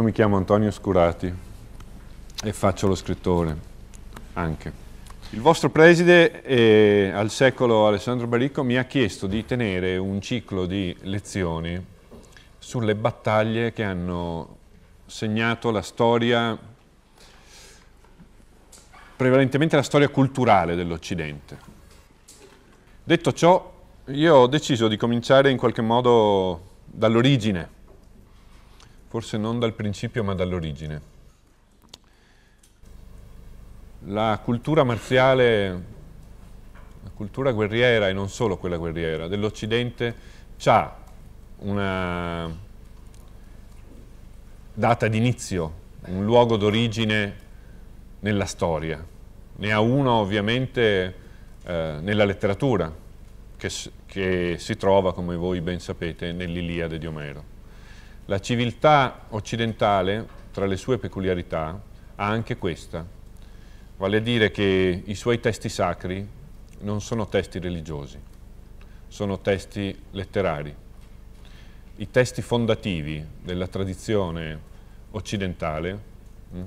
Io mi chiamo Antonio Scurati e faccio lo scrittore anche. Il vostro preside eh, al secolo Alessandro Baricco mi ha chiesto di tenere un ciclo di lezioni sulle battaglie che hanno segnato la storia, prevalentemente la storia culturale dell'Occidente. Detto ciò, io ho deciso di cominciare in qualche modo dall'origine forse non dal principio ma dall'origine. La cultura marziale, la cultura guerriera e non solo quella guerriera, dell'Occidente ha una data d'inizio, un luogo d'origine nella storia. Ne ha uno ovviamente eh, nella letteratura, che, che si trova, come voi ben sapete, nell'Iliade di Omero. La civiltà occidentale, tra le sue peculiarità, ha anche questa, vale a dire che i suoi testi sacri non sono testi religiosi, sono testi letterari. I testi fondativi della tradizione occidentale mh, hm,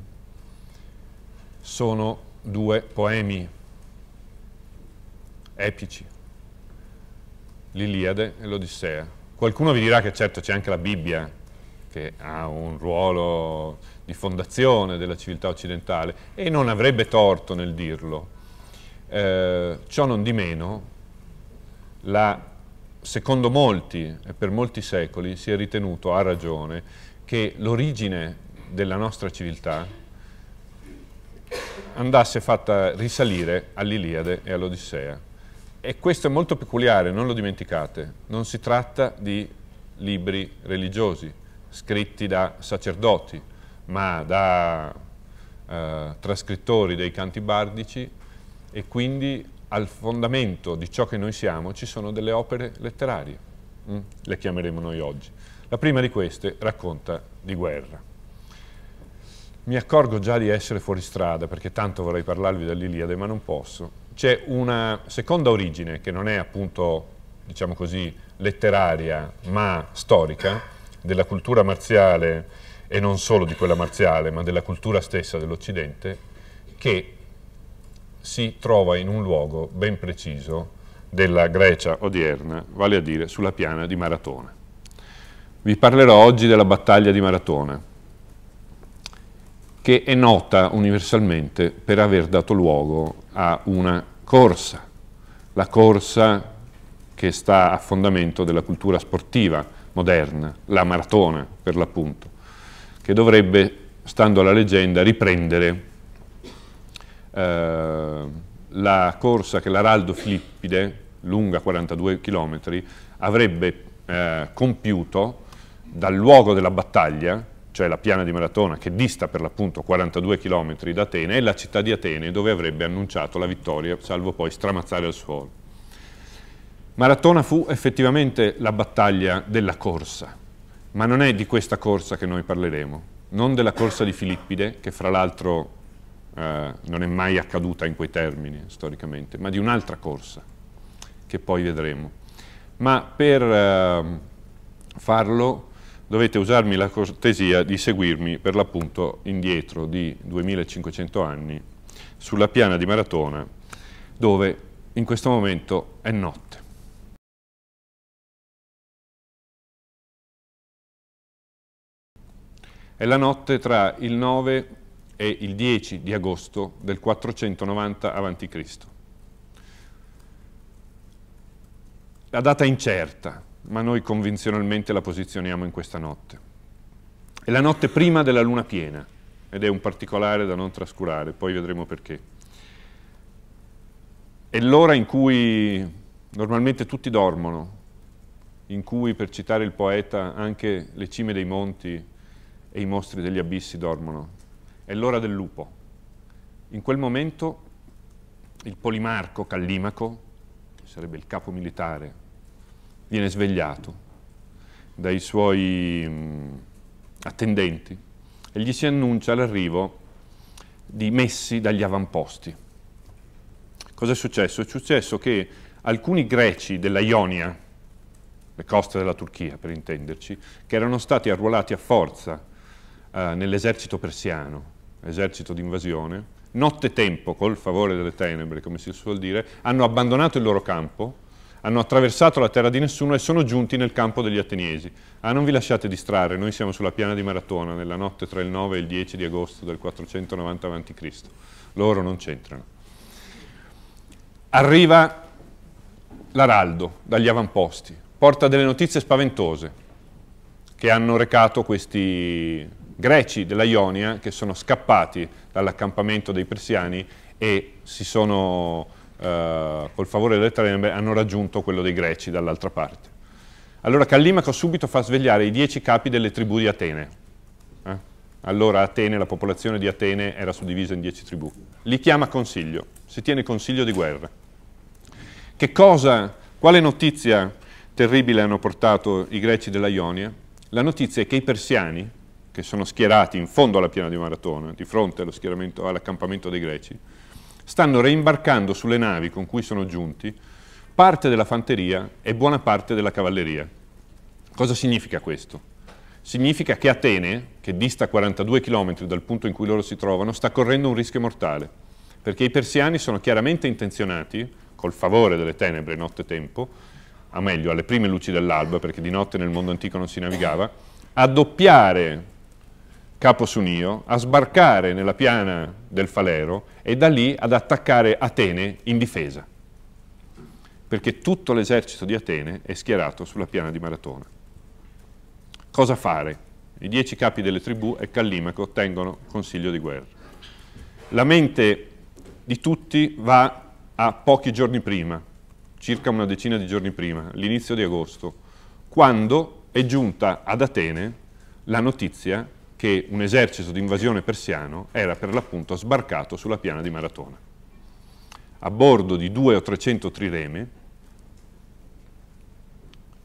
sono due poemi epici, l'Iliade e l'Odissea. Qualcuno vi dirà che certo c'è anche la Bibbia che ha un ruolo di fondazione della civiltà occidentale e non avrebbe torto nel dirlo. Eh, ciò non di meno, la, secondo molti e per molti secoli si è ritenuto, a ragione, che l'origine della nostra civiltà andasse fatta risalire all'Iliade e all'Odissea. E questo è molto peculiare, non lo dimenticate, non si tratta di libri religiosi, scritti da sacerdoti, ma da eh, trascrittori dei canti bardici e quindi al fondamento di ciò che noi siamo ci sono delle opere letterarie, mm? le chiameremo noi oggi. La prima di queste racconta di guerra. Mi accorgo già di essere fuori strada perché tanto vorrei parlarvi dell'Iliade ma non posso. C'è una seconda origine che non è appunto, diciamo così, letteraria ma storica, della cultura marziale e non solo di quella marziale, ma della cultura stessa dell'Occidente, che si trova in un luogo ben preciso della Grecia odierna, vale a dire sulla piana di Maratona. Vi parlerò oggi della battaglia di Maratona, che è nota universalmente per aver dato luogo a una corsa, la corsa che sta a fondamento della cultura sportiva moderna, la maratona per l'appunto, che dovrebbe, stando alla leggenda, riprendere eh, la corsa che l'Araldo Filippide, lunga 42 km, avrebbe eh, compiuto dal luogo della battaglia, cioè la piana di Maratona, che dista per l'appunto 42 km da Atene, e la città di Atene, dove avrebbe annunciato la vittoria, salvo poi stramazzare al suolo. Maratona fu effettivamente la battaglia della corsa, ma non è di questa corsa che noi parleremo, non della corsa di Filippide, che fra l'altro eh, non è mai accaduta in quei termini storicamente, ma di un'altra corsa, che poi vedremo. Ma per eh, farlo dovete usarmi la cortesia di seguirmi per l'appunto indietro di 2500 anni sulla piana di Maratona, dove in questo momento è notte. È la notte tra il 9 e il 10 di agosto del 490 a.C. La data è incerta, ma noi convenzionalmente la posizioniamo in questa notte. È la notte prima della luna piena ed è un particolare da non trascurare, poi vedremo perché. È l'ora in cui normalmente tutti dormono, in cui, per citare il poeta, anche le cime dei monti e i mostri degli abissi dormono. È l'ora del lupo. In quel momento il polimarco Callimaco, che sarebbe il capo militare, viene svegliato dai suoi mh, mm, attendenti e gli si annuncia l'arrivo di messi dagli avamposti. Cos'è successo? È successo che alcuni greci della Ionia, le coste della Turchia per intenderci, che erano stati arruolati a forza eh, nell'esercito persiano, esercito d'invasione, notte tempo, col favore delle tenebre, come si suol dire, hanno abbandonato il loro campo, hanno attraversato la terra di nessuno e sono giunti nel campo degli ateniesi. Ah, non vi lasciate distrarre, noi siamo sulla piana di Maratona, nella notte tra il 9 e il 10 di agosto del 490 a.C. Loro non c'entrano. Arriva l'araldo dagli avamposti, porta delle notizie spaventose che hanno recato questi greci della Ionia che sono scappati dall'accampamento dei persiani e si sono, eh, col favore delle tenebre, hanno raggiunto quello dei greci dall'altra parte. Allora Callimaco subito fa svegliare i dieci capi delle tribù di Atene. Eh? Allora Atene, la popolazione di Atene era suddivisa in dieci tribù. Li chiama consiglio, si tiene consiglio di guerra. Che cosa, quale notizia terribile hanno portato i greci della Ionia? La notizia è che i persiani, che sono schierati in fondo alla piana di Maratona, di fronte all'accampamento dei greci, stanno reimbarcando sulle navi con cui sono giunti parte della fanteria e buona parte della cavalleria. Cosa significa questo? Significa che Atene, che dista 42 km dal punto in cui loro si trovano, sta correndo un rischio mortale, perché i persiani sono chiaramente intenzionati, col favore delle tenebre notte-tempo, o meglio, alle prime luci dell'alba, perché di notte nel mondo antico non si navigava, a doppiare capo Sunio, a sbarcare nella piana del Falero e da lì ad attaccare Atene in difesa, perché tutto l'esercito di Atene è schierato sulla piana di Maratona. Cosa fare? I dieci capi delle tribù e Callimaco tengono consiglio di guerra. La mente di tutti va a pochi giorni prima, circa una decina di giorni prima, l'inizio di agosto, quando è giunta ad Atene la notizia che un esercito di invasione persiano era per l'appunto sbarcato sulla piana di Maratona. A bordo di due o 300 trireme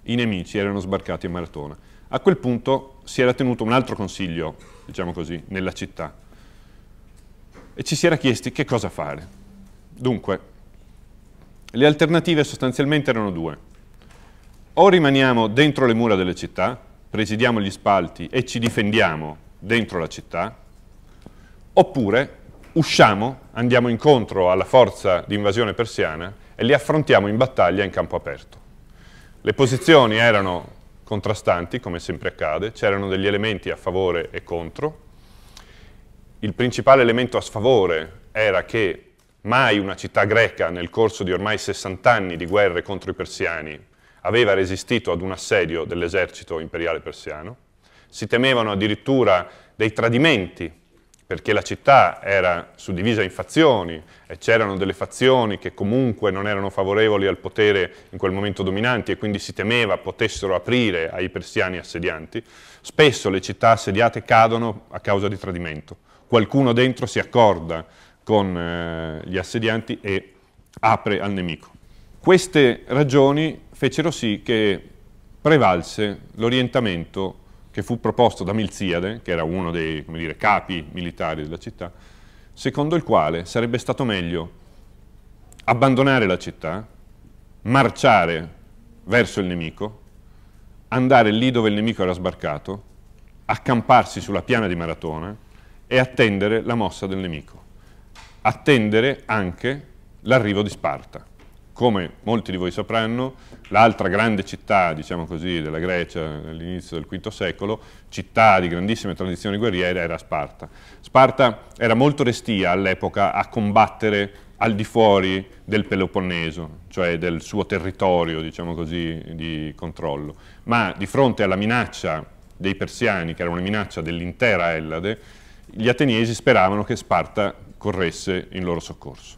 i nemici erano sbarcati a Maratona. A quel punto si era tenuto un altro consiglio, diciamo così, nella città e ci si era chiesti che cosa fare. Dunque, le alternative sostanzialmente erano due. O rimaniamo dentro le mura delle città, presidiamo gli spalti e ci difendiamo dentro la città, oppure usciamo, andiamo incontro alla forza di invasione persiana e li affrontiamo in battaglia in campo aperto. Le posizioni erano contrastanti, come sempre accade, c'erano degli elementi a favore e contro. Il principale elemento a sfavore era che mai una città greca nel corso di ormai 60 anni di guerre contro i persiani aveva resistito ad un assedio dell'esercito imperiale persiano si temevano addirittura dei tradimenti, perché la città era suddivisa in fazioni e c'erano delle fazioni che comunque non erano favorevoli al potere in quel momento dominanti e quindi si temeva potessero aprire ai persiani assedianti, spesso le città assediate cadono a causa di tradimento. Qualcuno dentro si accorda con eh, gli assedianti e apre al nemico. Queste ragioni fecero sì che prevalse l'orientamento che fu proposto da Milziade, che era uno dei dire, capi militari della città, secondo il quale sarebbe stato meglio abbandonare la città, marciare verso il nemico, andare lì dove il nemico era sbarcato, accamparsi sulla piana di Maratona e attendere la mossa del nemico, attendere anche l'arrivo di Sparta come molti di voi sapranno, l'altra grande città, diciamo così, della Grecia all'inizio del V secolo, città di grandissime tradizioni guerriere, era Sparta. Sparta era molto restia all'epoca a combattere al di fuori del Peloponneso, cioè del suo territorio, diciamo così, di controllo. Ma di fronte alla minaccia dei persiani, che era una minaccia dell'intera Ellade, gli ateniesi speravano che Sparta corresse in loro soccorso.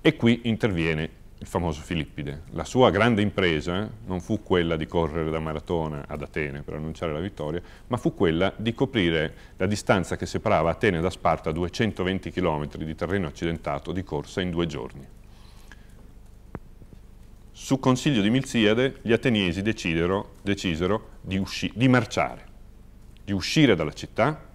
E qui interviene il famoso Filippide. La sua grande impresa eh, non fu quella di correre da Maratona ad Atene per annunciare la vittoria, ma fu quella di coprire la distanza che separava Atene da Sparta, 220 km di terreno accidentato di corsa in due giorni. Su consiglio di Milziade gli ateniesi decisero, decisero di, di marciare, di uscire dalla città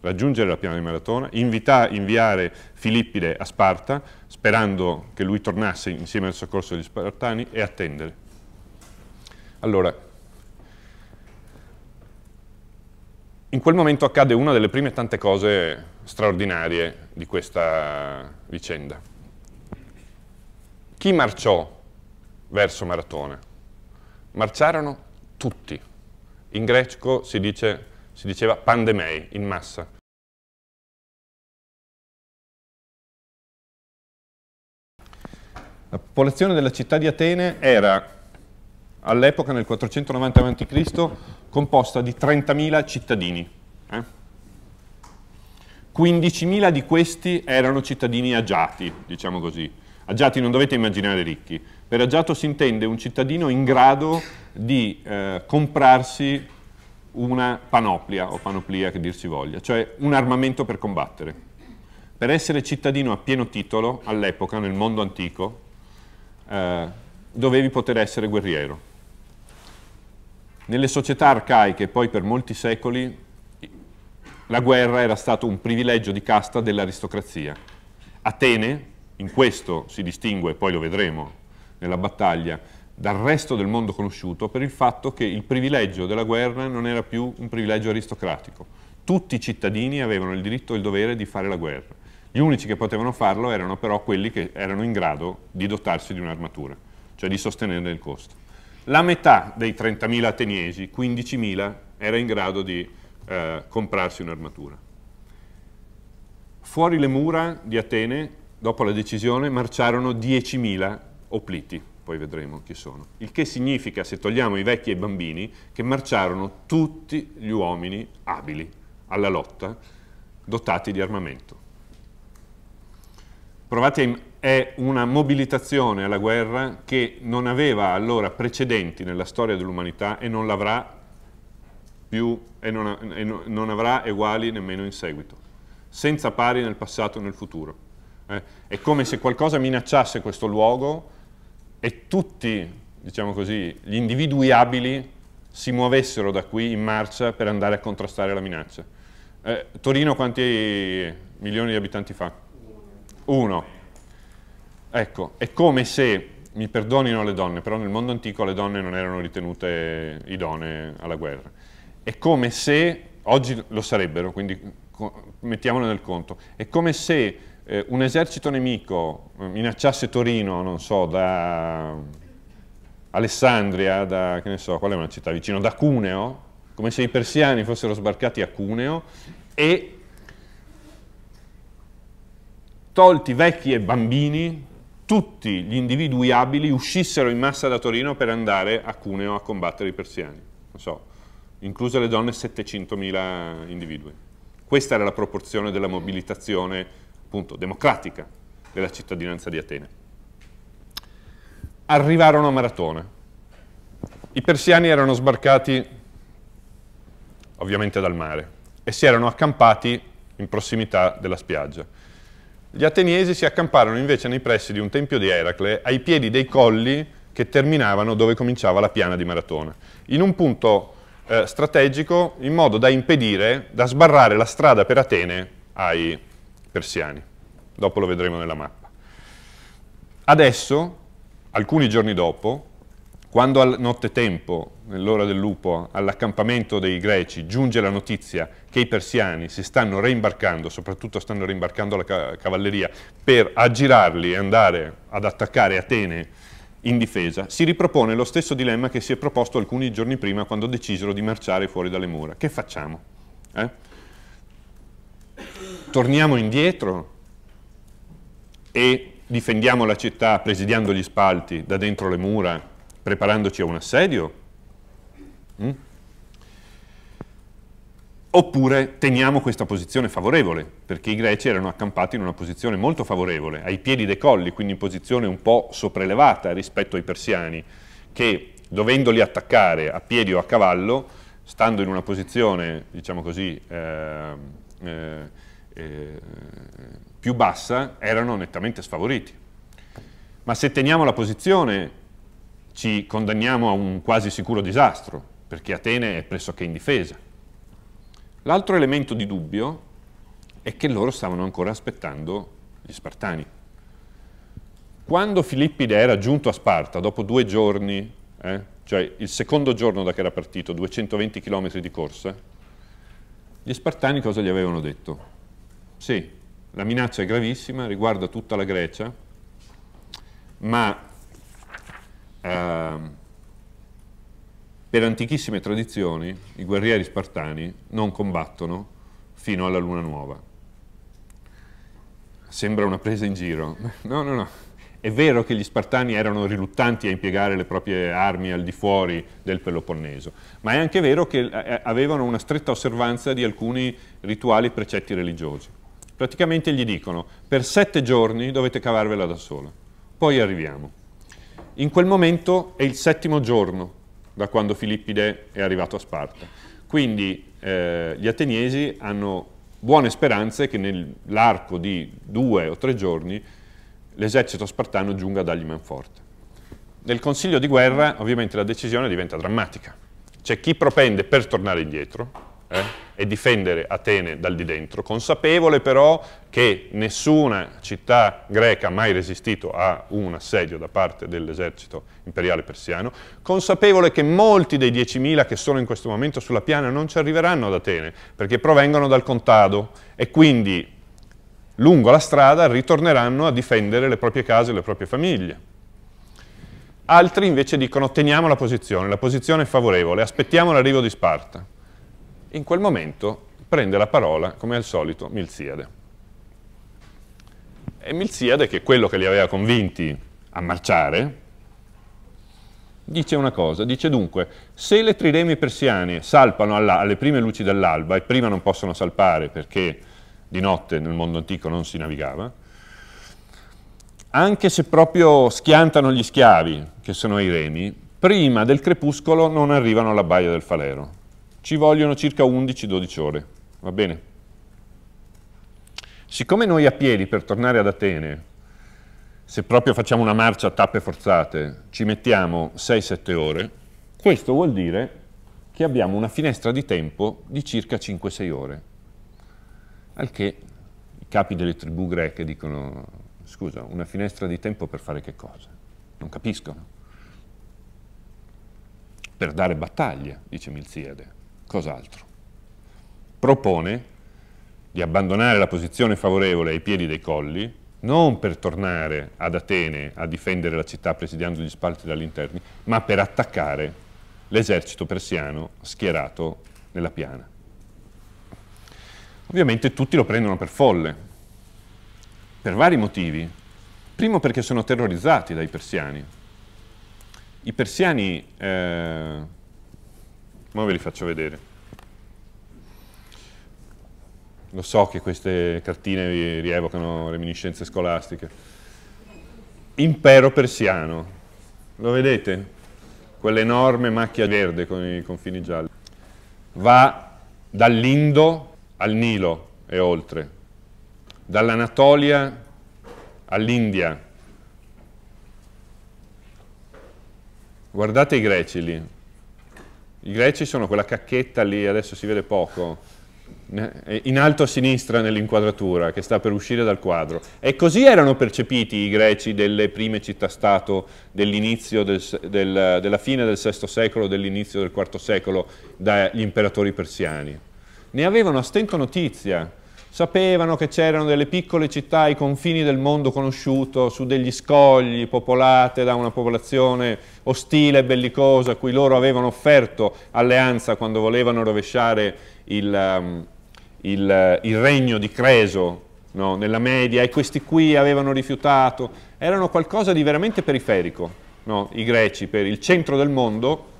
raggiungere la piana di Maratona, invita, inviare Filippide a Sparta, sperando che lui tornasse insieme al soccorso degli spartani, e attendere. Allora, in quel momento accade una delle prime tante cose straordinarie di questa vicenda. Chi marciò verso Maratona? Marciarono tutti. In greco si dice si diceva pandemei in massa. La popolazione della città di Atene era all'epoca, nel 490 a.C., composta di 30.000 cittadini. Eh? 15.000 di questi erano cittadini agiati, diciamo così. Agiati non dovete immaginare ricchi. Per agiato si intende un cittadino in grado di eh, comprarsi una panoplia o panoplia che dir si voglia, cioè un armamento per combattere. Per essere cittadino a pieno titolo all'epoca, nel mondo antico, eh, dovevi poter essere guerriero. Nelle società arcaiche, poi per molti secoli, la guerra era stato un privilegio di casta dell'aristocrazia. Atene, in questo si distingue, poi lo vedremo nella battaglia, dal resto del mondo conosciuto per il fatto che il privilegio della guerra non era più un privilegio aristocratico. Tutti i cittadini avevano il diritto e il dovere di fare la guerra. Gli unici che potevano farlo erano però quelli che erano in grado di dotarsi di un'armatura, cioè di sostenerne il costo. La metà dei 30.000 ateniesi, 15.000, era in grado di eh, comprarsi un'armatura. Fuori le mura di Atene, dopo la decisione, marciarono 10.000 opliti, poi vedremo chi sono. Il che significa, se togliamo i vecchi e i bambini, che marciarono tutti gli uomini abili alla lotta, dotati di armamento. Provate a è una mobilitazione alla guerra che non aveva allora precedenti nella storia dell'umanità e non l'avrà più e non, e non, avrà uguali nemmeno in seguito, senza pari nel passato e nel futuro. Eh, è come se qualcosa minacciasse questo luogo e tutti, diciamo così, gli individui abili si muovessero da qui in marcia per andare a contrastare la minaccia. Eh, Torino quanti milioni di abitanti fa? Uno. Ecco, è come se, mi perdonino le donne, però nel mondo antico le donne non erano ritenute idonee alla guerra, è come se, oggi lo sarebbero, quindi mettiamolo nel conto, è come se eh, un esercito nemico eh, minacciasse Torino, non so, da Alessandria, da, che ne so, qual è una città vicino, da Cuneo, come se i persiani fossero sbarcati a Cuneo e tolti vecchi e bambini, tutti gli individui abili uscissero in massa da Torino per andare a Cuneo a combattere i persiani. Non so, incluse le donne 700.000 individui. Questa era la proporzione della mobilitazione appunto democratica della cittadinanza di Atene. Arrivarono a Maratona. I persiani erano sbarcati ovviamente dal mare e si erano accampati in prossimità della spiaggia. Gli ateniesi si accamparono invece nei pressi di un tempio di Eracle, ai piedi dei colli che terminavano dove cominciava la piana di Maratona, in un punto eh, strategico in modo da impedire, da sbarrare la strada per Atene ai persiani. Dopo lo vedremo nella mappa. Adesso, alcuni giorni dopo, quando al nottetempo, nell'ora del lupo, all'accampamento dei greci giunge la notizia che i persiani si stanno reimbarcando, soprattutto stanno reimbarcando la cavalleria, per aggirarli e andare ad attaccare Atene in difesa, si ripropone lo stesso dilemma che si è proposto alcuni giorni prima quando decisero di marciare fuori dalle mura. Che facciamo? Eh? torniamo indietro e difendiamo la città presidiando gli spalti da dentro le mura, preparandoci a un assedio? Mm? Oppure teniamo questa posizione favorevole, perché i greci erano accampati in una posizione molto favorevole, ai piedi dei colli, quindi in posizione un po' sopraelevata rispetto ai persiani, che dovendoli attaccare a piedi o a cavallo, stando in una posizione, diciamo così, ehm, eh, eh, eh, più bassa erano nettamente sfavoriti. Ma se teniamo la posizione ci condanniamo a un quasi sicuro disastro, perché Atene è pressoché indifesa. L'altro elemento di dubbio è che loro stavano ancora aspettando gli Spartani. Quando Filippide era giunto a Sparta, dopo due giorni, eh, cioè il secondo giorno da che era partito, 220 km di corsa, gli Spartani cosa gli avevano detto? Sì, la minaccia è gravissima, riguarda tutta la Grecia, ma eh, per antichissime tradizioni i guerrieri spartani non combattono fino alla luna nuova. Sembra una presa in giro. No, no, no. È vero che gli spartani erano riluttanti a impiegare le proprie armi al di fuori del Peloponneso, ma è anche vero che eh, eh, avevano una stretta osservanza di alcuni rituali e precetti religiosi. Praticamente gli dicono per sette giorni dovete cavarvela da sola, poi arriviamo. In quel momento è il settimo giorno da quando Filippide è arrivato a Sparta. Quindi eh, gli ateniesi hanno buone speranze che nell'arco di due o tre giorni l'esercito spartano giunga a dargli manforte. Nel consiglio di guerra ovviamente la decisione diventa drammatica. C'è chi propende per tornare indietro, eh? e difendere Atene dal di dentro, consapevole però che nessuna città greca ha mai resistito a un assedio da parte dell'esercito imperiale persiano, consapevole che molti dei 10.000 che sono in questo momento sulla piana non ci arriveranno ad Atene, perché provengono dal contado e quindi lungo la strada ritorneranno a difendere le proprie case e le proprie famiglie. Altri invece dicono teniamo la posizione, la posizione è favorevole, aspettiamo l'arrivo di Sparta in quel momento prende la parola, come al solito, Milziade. E Milziade, che è quello che li aveva convinti a marciare, dice una cosa, dice dunque, se le triremi persiane salpano alla, alle prime luci dell'alba, e prima non possono salpare perché di notte nel mondo antico non si navigava, anche se proprio schiantano gli schiavi, che sono i remi, prima del crepuscolo non arrivano alla baia del Falero ci vogliono circa 11-12 ore, va bene? Siccome noi a piedi per tornare ad Atene, se proprio facciamo una marcia a tappe forzate, ci mettiamo 6-7 ore, questo vuol dire che abbiamo una finestra di tempo di circa 5-6 ore, al che i capi delle tribù greche dicono, scusa, una finestra di tempo per fare che cosa? Non capiscono. Per dare battaglia, dice Milziade cos'altro? Propone di abbandonare la posizione favorevole ai piedi dei colli, non per tornare ad Atene a difendere la città presidiando gli spalti dall'interno, ma per attaccare l'esercito persiano schierato nella piana. Ovviamente tutti lo prendono per folle, per vari motivi. Primo perché sono terrorizzati dai persiani. I persiani eh, ma ve li faccio vedere. Lo so che queste cartine vi rievocano reminiscenze scolastiche. Impero persiano, lo vedete? Quell'enorme macchia verde con i confini gialli. Va dall'Indo al Nilo e oltre, dall'Anatolia all'India. Guardate i greci lì, i greci sono quella cacchetta lì, adesso si vede poco, in alto a sinistra nell'inquadratura, che sta per uscire dal quadro. E così erano percepiti i greci delle prime città-stato dell'inizio del, del, della fine del VI secolo, dell'inizio del IV secolo, dagli imperatori persiani. Ne avevano a stento notizia, Sapevano che c'erano delle piccole città ai confini del mondo conosciuto, su degli scogli, popolate da una popolazione ostile e bellicosa, a cui loro avevano offerto alleanza quando volevano rovesciare il, um, il, il regno di Creso no, nella media, e questi qui avevano rifiutato. Erano qualcosa di veramente periferico, no, i greci, per il centro del mondo,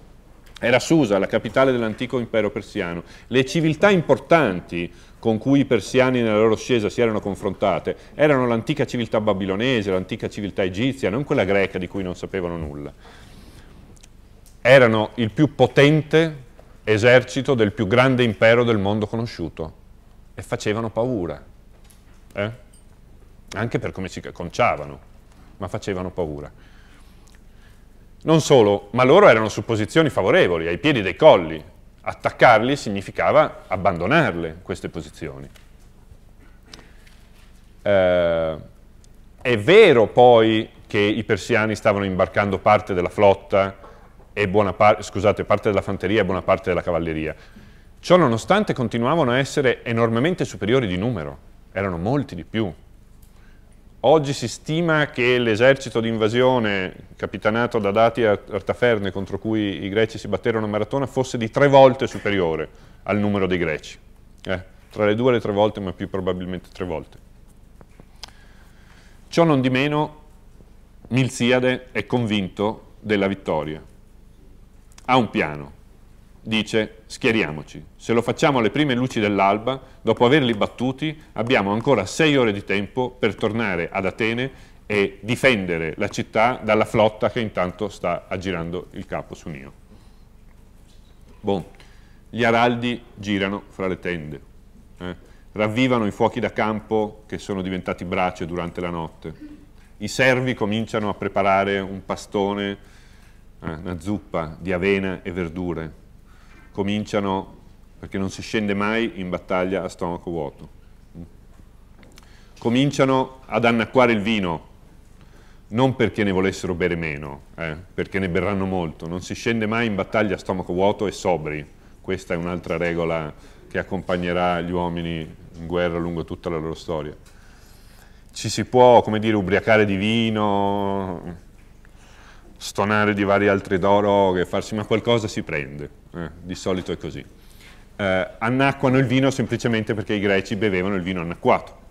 era Susa, la capitale dell'antico impero persiano. Le civiltà importanti con cui i persiani nella loro scesa si erano confrontate erano l'antica civiltà babilonese, l'antica civiltà egizia, non quella greca di cui non sapevano nulla. Erano il più potente esercito del più grande impero del mondo conosciuto e facevano paura, eh? anche per come si conciavano, ma facevano paura. Non solo, ma loro erano su posizioni favorevoli, ai piedi dei colli. Attaccarli significava abbandonarle, queste posizioni. Eh, è vero poi che i persiani stavano imbarcando parte della flotta, e buona par scusate, parte della fanteria e buona parte della cavalleria. Ciò nonostante continuavano a essere enormemente superiori di numero, erano molti di più Oggi si stima che l'esercito di invasione capitanato da Dati Artaferne contro cui i greci si batterono a Maratona fosse di tre volte superiore al numero dei greci. Eh, tra le due e le tre volte, ma più probabilmente tre volte. Ciò non di meno, Milziade è convinto della vittoria. Ha un piano dice schieriamoci, se lo facciamo alle prime luci dell'alba, dopo averli battuti abbiamo ancora sei ore di tempo per tornare ad Atene e difendere la città dalla flotta che intanto sta aggirando il capo su Nio. Bon. Gli araldi girano fra le tende, eh? ravvivano i fuochi da campo che sono diventati brace durante la notte, i servi cominciano a preparare un pastone, eh, una zuppa di avena e verdure, cominciano, perché non si scende mai in battaglia a stomaco vuoto, cominciano ad annacquare il vino, non perché ne volessero bere meno, eh, perché ne berranno molto, non si scende mai in battaglia a stomaco vuoto e sobri, questa è un'altra regola che accompagnerà gli uomini in guerra lungo tutta la loro storia. Ci si può, come dire, ubriacare di vino, stonare di vari altri d'oro e farsi ma qualcosa si prende, eh, di solito è così. Eh, annacquano il vino semplicemente perché i greci bevevano il vino annacquato.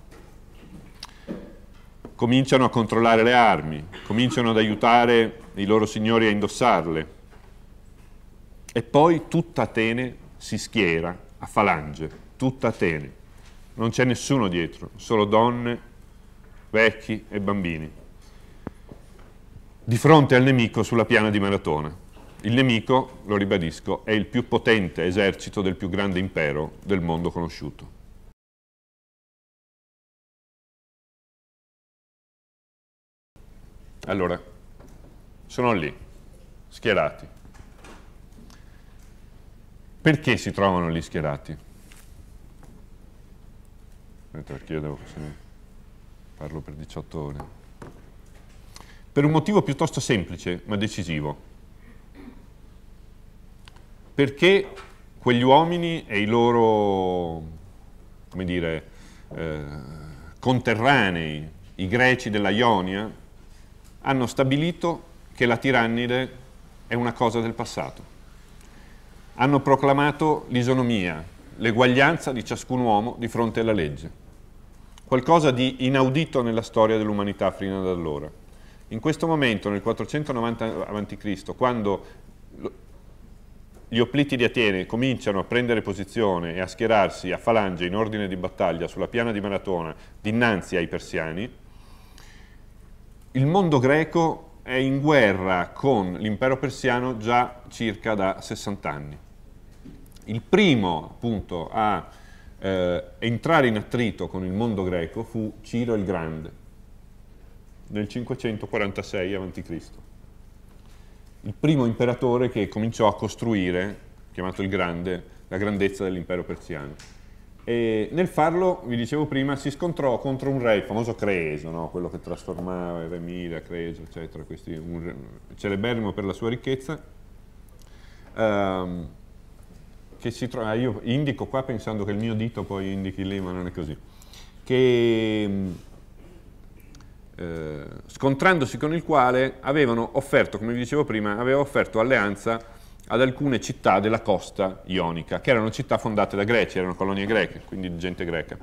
Cominciano a controllare le armi, cominciano ad aiutare i loro signori a indossarle. E poi tutta Atene si schiera a falange, tutta Atene. Non c'è nessuno dietro, solo donne, vecchi e bambini di fronte al nemico sulla piana di Maratona. Il nemico, lo ribadisco, è il più potente esercito del più grande impero del mondo conosciuto. Allora, sono lì, schierati. Perché si trovano lì schierati? Aspetta, perché io devo, parlo per 18 ore per un motivo piuttosto semplice, ma decisivo. Perché quegli uomini e i loro, come dire, eh, conterranei, i greci della Ionia, hanno stabilito che la tirannide è una cosa del passato. Hanno proclamato l'isonomia, l'eguaglianza di ciascun uomo di fronte alla legge. Qualcosa di inaudito nella storia dell'umanità fino ad allora. In questo momento, nel 490 a.C., quando gli opliti di Atene cominciano a prendere posizione e a schierarsi a falange in ordine di battaglia sulla piana di Maratona dinanzi ai persiani, il mondo greco è in guerra con l'impero persiano già circa da 60 anni. Il primo appunto a eh, entrare in attrito con il mondo greco fu Ciro il Grande, nel 546 a.C. Il primo imperatore che cominciò a costruire, chiamato il Grande, la grandezza dell'impero persiano. E nel farlo, vi dicevo prima, si scontrò contro un re, il famoso Creso, no? quello che trasformava il re Mira, Creso, eccetera, questi, un re, celeberrimo per la sua ricchezza, ehm, che si trova, ah, io indico qua pensando che il mio dito poi indichi lì, ma non è così, che eh, scontrandosi con il quale avevano offerto, come vi dicevo prima, aveva offerto alleanza ad alcune città della costa ionica, che erano città fondate da greci, erano colonie greche, quindi gente greca.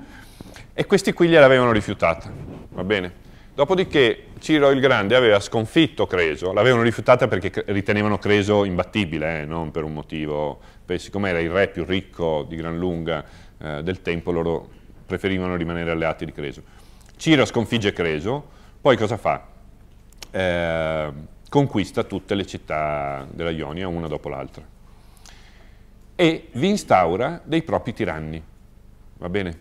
E questi qui gliel'avevano rifiutata, va bene? Dopodiché Ciro il Grande aveva sconfitto Creso, l'avevano rifiutata perché ritenevano Creso imbattibile, eh, non per un motivo, per, siccome era il re più ricco di gran lunga eh, del tempo, loro preferivano rimanere alleati di Creso. Ciro sconfigge Creso, poi cosa fa? Eh, conquista tutte le città della Ionia, una dopo l'altra, e vi instaura dei propri tiranni, va bene?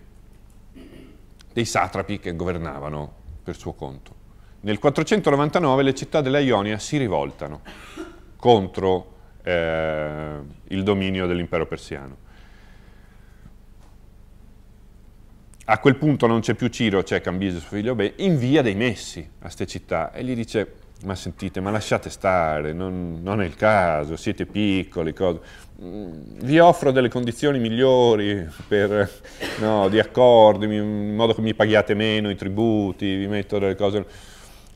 Dei satrapi che governavano per suo conto. Nel 499 le città della Ionia si rivoltano contro eh, il dominio dell'impero persiano a quel punto non c'è più Ciro, c'è Cambiese suo figlio Be, invia dei messi a ste città e gli dice ma sentite, ma lasciate stare, non, non è il caso, siete piccoli, cose. Mm, vi offro delle condizioni migliori per, no, di accordi, in modo che mi paghiate meno i tributi, vi metto delle cose.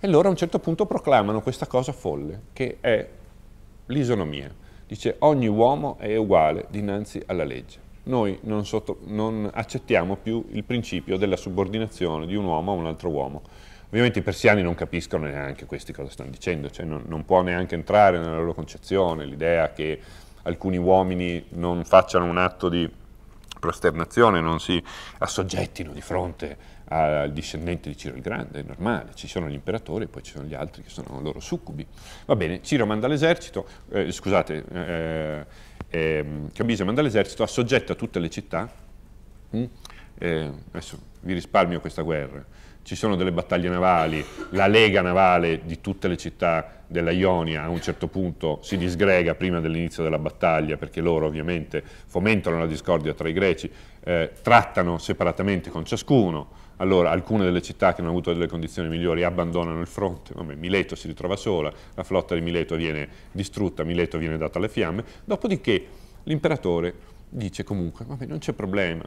E loro a un certo punto proclamano questa cosa folle, che è l'isonomia. Dice ogni uomo è uguale dinanzi alla legge noi non, sotto, non accettiamo più il principio della subordinazione di un uomo a un altro uomo. Ovviamente i persiani non capiscono neanche questi cosa stanno dicendo, cioè non, non può neanche entrare nella loro concezione l'idea che alcuni uomini non facciano un atto di prosternazione, non si assoggettino di fronte al discendente di Ciro il Grande, è normale, ci sono gli imperatori e poi ci sono gli altri che sono loro succubi. Va bene, Ciro manda l'esercito, eh, scusate, eh, ehm, Cambiso manda l'esercito, assoggetta tutte le città, mm. eh, adesso vi risparmio questa guerra, ci sono delle battaglie navali, la lega navale di tutte le città della Ionia a un certo punto si disgrega prima dell'inizio della battaglia perché loro ovviamente fomentano la discordia tra i greci, eh, trattano separatamente con ciascuno, allora, alcune delle città che hanno avuto delle condizioni migliori abbandonano il fronte, Vabbè, Mileto si ritrova sola, la flotta di Mileto viene distrutta, Mileto viene data alle fiamme, dopodiché l'imperatore dice comunque, vabbè, non c'è problema,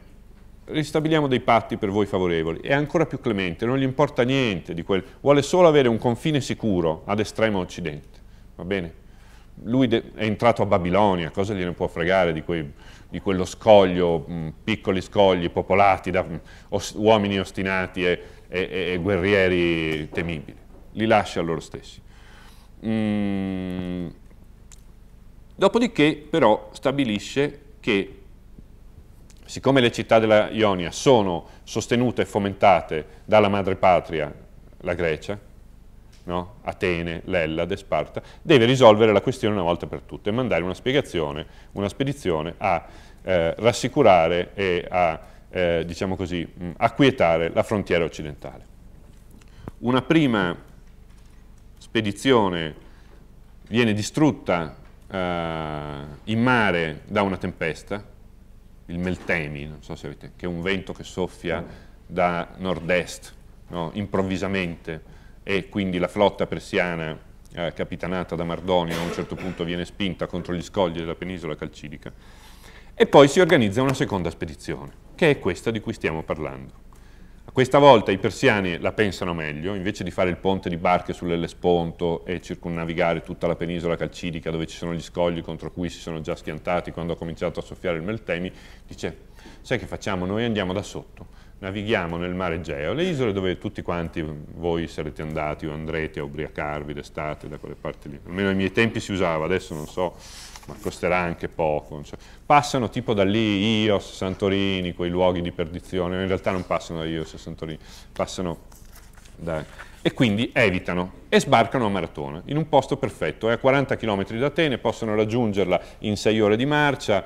ristabiliamo dei patti per voi favorevoli, è ancora più clemente, non gli importa niente di quel, vuole solo avere un confine sicuro ad estremo occidente, va bene? Lui è entrato a Babilonia, cosa gliene può fregare di quei di quello scoglio, mh, mm, piccoli scogli popolati da mh, mm, os, uomini ostinati e, e, e, guerrieri temibili, li lascia a loro stessi. Mm. Dopodiché però stabilisce che siccome le città della Ionia sono sostenute e fomentate dalla madrepatria, la Grecia, no? Atene, Lellade, Sparta, deve risolvere la questione una volta per tutte e mandare una spiegazione, una spedizione a eh, rassicurare e a, eh, diciamo così, mh, mm, acquietare la frontiera occidentale. Una prima spedizione viene distrutta eh, in mare da una tempesta, il Meltemi, so avete, che è un vento che soffia da nord-est, no? improvvisamente, e quindi la flotta persiana eh, capitanata da Mardonio a un certo punto viene spinta contro gli scogli della penisola calcidica. E poi si organizza una seconda spedizione, che è questa di cui stiamo parlando. Questa volta i persiani la pensano meglio, invece di fare il ponte di barche sull'Ellesponto e circunnavigare tutta la penisola calcidica dove ci sono gli scogli contro cui si sono già schiantati quando ha cominciato a soffiare il Meltemi, dice, sai che facciamo? Noi andiamo da sotto navighiamo nel mare Egeo, le isole dove tutti quanti voi sarete andati o andrete a ubriacarvi d'estate da quelle parti lì, almeno ai miei tempi si usava, adesso non so, ma costerà anche poco, so. passano tipo da lì Ios, Santorini, quei luoghi di perdizione, in realtà non passano da Ios e Santorini, passano da... e quindi evitano e sbarcano a Maratona, in un posto perfetto, è a 40 km da Atene, possono raggiungerla in 6 ore di marcia,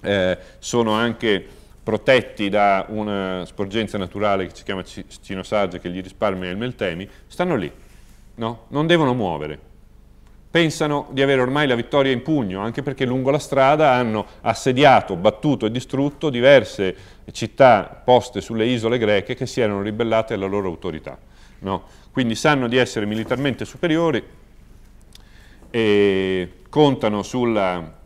eh, sono anche protetti da una sporgenza naturale che si chiama cinosaggia che gli risparmia il meltemi, stanno lì, no? non devono muovere. Pensano di avere ormai la vittoria in pugno, anche perché lungo la strada hanno assediato, battuto e distrutto diverse città poste sulle isole greche che si erano ribellate alla loro autorità. No? Quindi sanno di essere militarmente superiori e contano sulla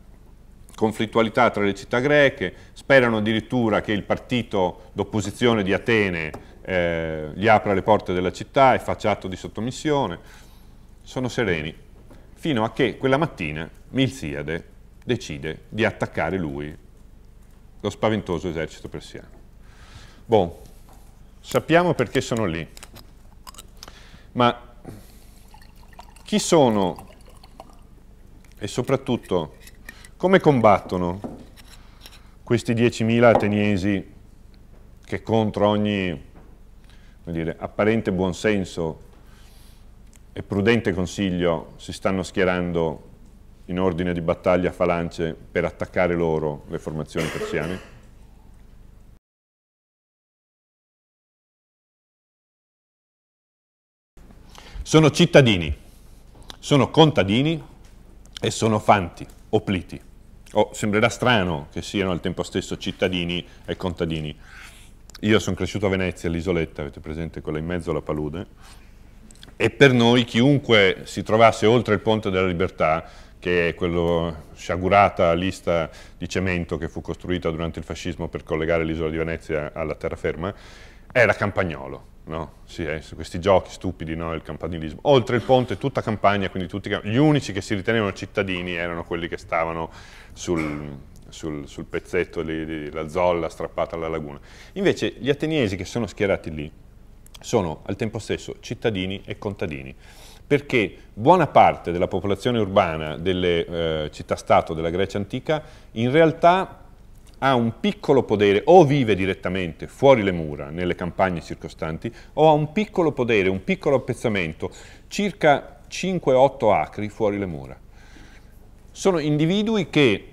conflittualità tra le città greche, sperano addirittura che il partito d'opposizione di Atene eh, gli apra le porte della città e faccia atto di sottomissione, sono sereni, fino a che quella mattina Milziade decide di attaccare lui, lo spaventoso esercito persiano. Bon, sappiamo perché sono lì, ma chi sono e soprattutto come combattono questi 10.000 ateniesi che contro ogni dire, apparente buonsenso e prudente consiglio si stanno schierando in ordine di battaglia a falance per attaccare loro le formazioni persiane? Sono cittadini, sono contadini e sono fanti, opliti o oh, sembrerà strano che siano al tempo stesso cittadini e contadini. Io sono cresciuto a Venezia, l'isoletta, avete presente quella in mezzo alla palude, e per noi chiunque si trovasse oltre il Ponte della Libertà, che è quella sciagurata lista di cemento che fu costruita durante il fascismo per collegare l'isola di Venezia alla terraferma, era campagnolo no? Sì, eh, questi giochi stupidi, no? il campanilismo. Oltre il ponte, tutta campagna, quindi tutti gli unici che si ritenevano cittadini erano quelli che stavano sul, sul, sul pezzetto della zolla strappata alla laguna. Invece gli ateniesi che sono schierati lì sono al tempo stesso cittadini e contadini, perché buona parte della popolazione urbana delle eh, città-stato della Grecia antica in realtà ha un piccolo potere, o vive direttamente fuori le mura, nelle campagne circostanti, o ha un piccolo potere, un piccolo appezzamento, circa 5-8 acri fuori le mura. Sono individui che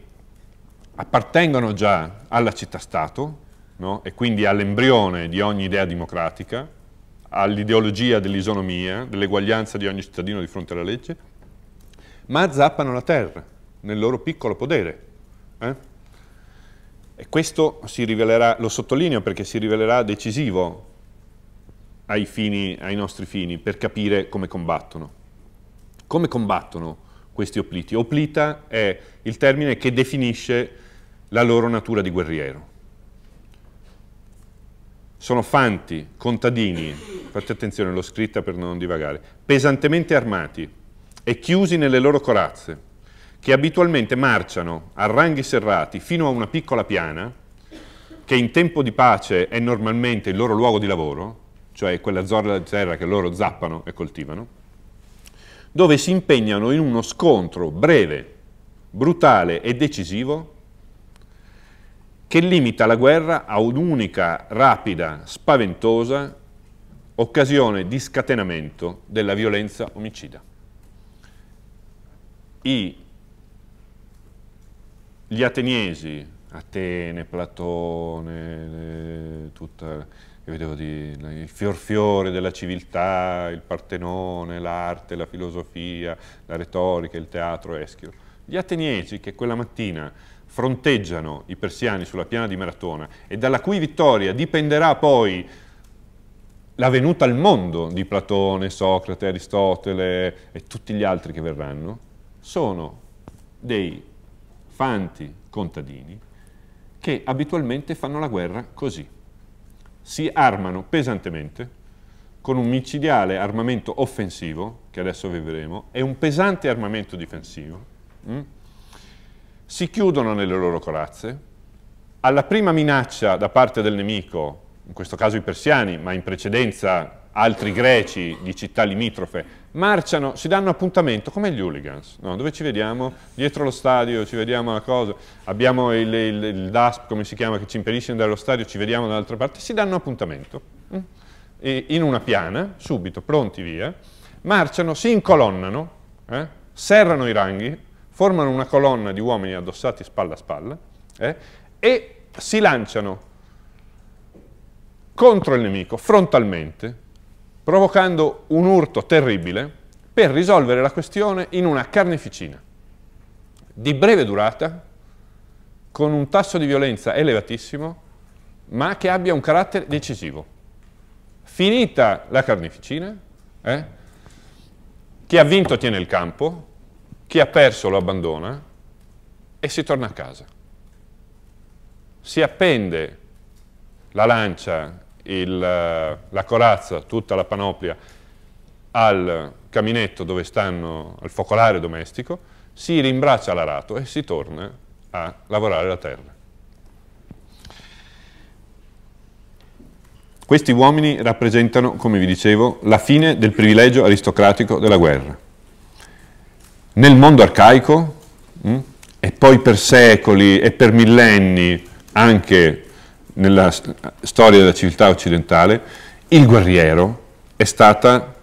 appartengono già alla città-stato no? e quindi all'embrione di ogni idea democratica, all'ideologia dell'isonomia, dell'eguaglianza di ogni cittadino di fronte alla legge, ma zappano la terra nel loro piccolo potere. Eh? E questo si rivelerà, lo sottolineo perché si rivelerà decisivo ai, fini, ai nostri fini per capire come combattono. Come combattono questi opliti? Oplita è il termine che definisce la loro natura di guerriero. Sono fanti, contadini, fate attenzione, l'ho scritta per non divagare, pesantemente armati e chiusi nelle loro corazze che abitualmente marciano a ranghi serrati fino a una piccola piana, che in tempo di pace è normalmente il loro luogo di lavoro, cioè quella zona di terra che loro zappano e coltivano, dove si impegnano in uno scontro breve, brutale e decisivo che limita la guerra a un'unica, rapida, spaventosa occasione di scatenamento della violenza omicida. I gli ateniesi, Atene, Platone, le, tutta, di, il fiorfiore della civiltà, il Partenone, l'arte, la filosofia, la retorica, il teatro, Eschio. Gli ateniesi che quella mattina fronteggiano i persiani sulla piana di Maratona e dalla cui vittoria dipenderà poi la venuta al mondo di Platone, Socrate, Aristotele e tutti gli altri che verranno, sono dei infanti contadini che abitualmente fanno la guerra così. Si armano pesantemente con un micidiale armamento offensivo, che adesso vedremo, e un pesante armamento difensivo. Mm? Si chiudono nelle loro corazze, alla prima minaccia da parte del nemico, in questo caso i persiani, ma in precedenza altri greci di città limitrofe, marciano, si danno appuntamento, come gli hooligans, no? dove ci vediamo? Dietro lo stadio, ci vediamo la cosa, abbiamo il, il, il, DASP, come si chiama, che ci impedisce di andare allo stadio, ci vediamo dall'altra parte, si danno appuntamento, mm? e in una piana, subito, pronti via, marciano, si incolonnano, eh? serrano i ranghi, formano una colonna di uomini addossati spalla a spalla eh? e si lanciano contro il nemico, frontalmente, provocando un urto terribile per risolvere la questione in una carneficina di breve durata, con un tasso di violenza elevatissimo, ma che abbia un carattere decisivo. Finita la carneficina, eh, chi ha vinto tiene il campo, chi ha perso lo abbandona e si torna a casa. Si appende la lancia il, eh, la corazza, tutta la panoplia al caminetto dove stanno, al focolare domestico, si rimbraccia l'arato e si torna a lavorare la terra. Questi uomini rappresentano, come vi dicevo, la fine del privilegio aristocratico della guerra. Nel mondo arcaico, mh, hm, e poi per secoli e per millenni anche nella storia della civiltà occidentale, il guerriero è stata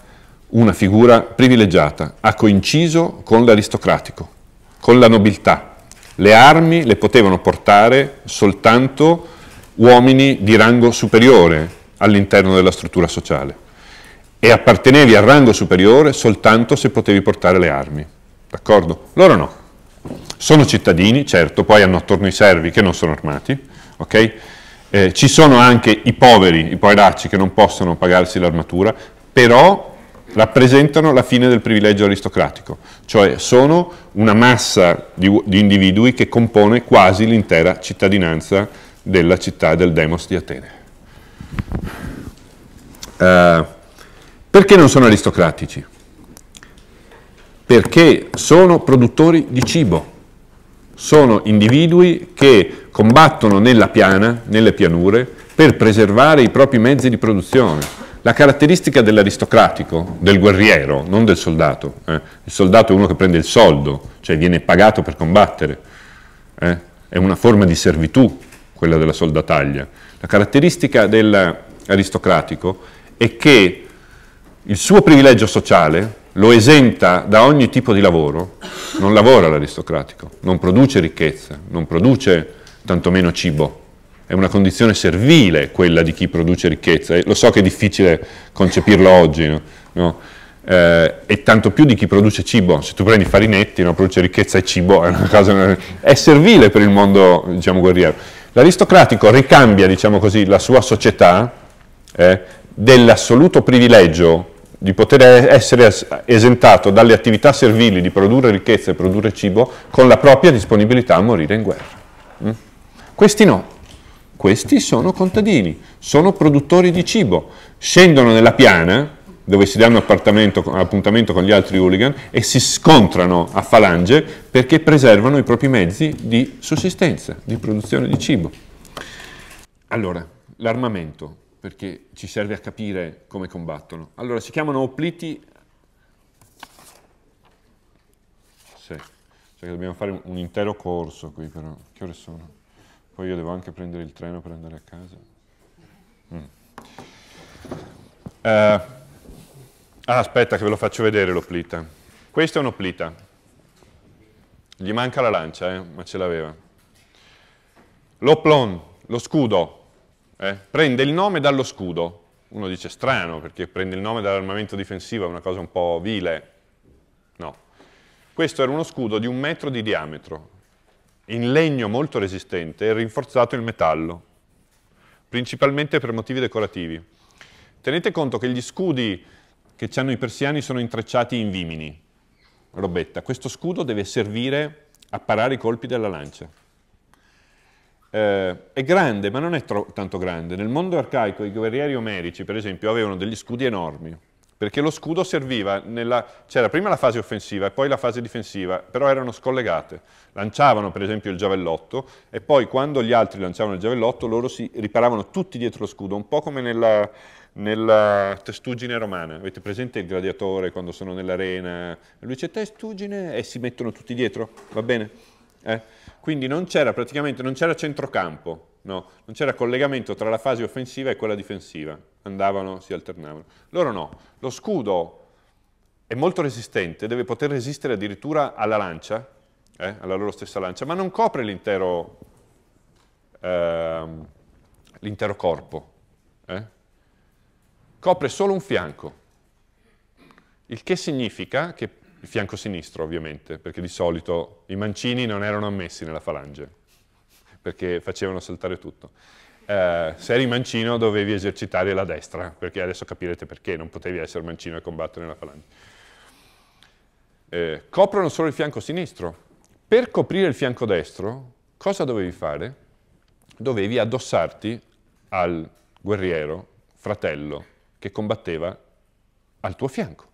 una figura privilegiata, ha coinciso con l'aristocratico, con la nobiltà. Le armi le potevano portare soltanto uomini di rango superiore all'interno della struttura sociale e appartenevi al rango superiore soltanto se potevi portare le armi. D'accordo? Loro no. Sono cittadini, certo, poi hanno attorno i servi che non sono armati, ok? Eh, ci sono anche i poveri, i poveracci che non possono pagarsi l'armatura, però rappresentano la fine del privilegio aristocratico, cioè sono una massa di, di individui che compone quasi l'intera cittadinanza della città del demos di Atene. Uh, perché non sono aristocratici? Perché sono produttori di cibo sono individui che combattono nella piana, nelle pianure, per preservare i propri mezzi di produzione. La caratteristica dell'aristocratico, del guerriero, non del soldato. Eh. Il soldato è uno che prende il soldo, cioè viene pagato per combattere. Eh. È una forma di servitù quella della soldataglia. La caratteristica dell'aristocratico è che il suo privilegio sociale, lo esenta da ogni tipo di lavoro, non lavora l'aristocratico, non produce ricchezza, non produce tantomeno cibo. È una condizione servile quella di chi produce ricchezza. E lo so che è difficile concepirlo oggi, no? no? Eh, e tanto più di chi produce cibo. Se tu prendi Farinetti, no? produce ricchezza e cibo, è, cosa, è servile per il mondo diciamo, guerriero. L'aristocratico ricambia diciamo così, la sua società eh, dell'assoluto privilegio di poter essere esentato dalle attività servili di produrre ricchezza e produrre cibo con la propria disponibilità a morire in guerra. Mm? Questi no, questi sono contadini, sono produttori di cibo, scendono nella piana dove si danno appuntamento con gli altri hooligan e si scontrano a falange perché preservano i propri mezzi di sussistenza, di produzione di cibo. Allora, l'armamento, perché ci serve a capire come combattono. Allora, si chiamano opliti... Sì, cioè dobbiamo fare un intero corso qui però. Che ore sono? Poi io devo anche prendere il treno per andare a casa. Mm. Uh, ah, aspetta che ve lo faccio vedere l'oplita. Questa è un'oplita. Gli manca la lancia, eh, ma ce l'aveva. L'oplon, lo scudo, eh, prende il nome dallo scudo. Uno dice strano perché prende il nome dall'armamento difensivo, è una cosa un po' vile. No. Questo era uno scudo di un metro di diametro, in legno molto resistente e rinforzato in metallo, principalmente per motivi decorativi. Tenete conto che gli scudi che hanno i persiani sono intrecciati in vimini, robetta. Questo scudo deve servire a parare i colpi della lancia eh, è grande, ma non è tanto grande. Nel mondo arcaico i guerrieri omerici, per esempio, avevano degli scudi enormi, perché lo scudo serviva, c'era prima la fase offensiva e poi la fase difensiva, però erano scollegate. Lanciavano per esempio il giavellotto e poi quando gli altri lanciavano il giavellotto loro si riparavano tutti dietro lo scudo, un po' come nella, nella testuggine romana. Avete presente il gladiatore quando sono nell'arena? Lui dice testuggine e si mettono tutti dietro, va bene? Eh? Quindi non c'era praticamente, non c'era centrocampo, no? non c'era collegamento tra la fase offensiva e quella difensiva, andavano, si alternavano. Loro no, lo scudo è molto resistente, deve poter resistere addirittura alla lancia, eh? alla loro stessa lancia, ma non copre l'intero ehm, corpo, eh? copre solo un fianco, il che significa che il fianco sinistro ovviamente, perché di solito i mancini non erano ammessi nella falange, perché facevano saltare tutto. Eh, se eri mancino dovevi esercitare la destra, perché adesso capirete perché, non potevi essere mancino e combattere nella falange. Eh, coprono solo il fianco sinistro. Per coprire il fianco destro, cosa dovevi fare? Dovevi addossarti al guerriero, fratello, che combatteva al tuo fianco.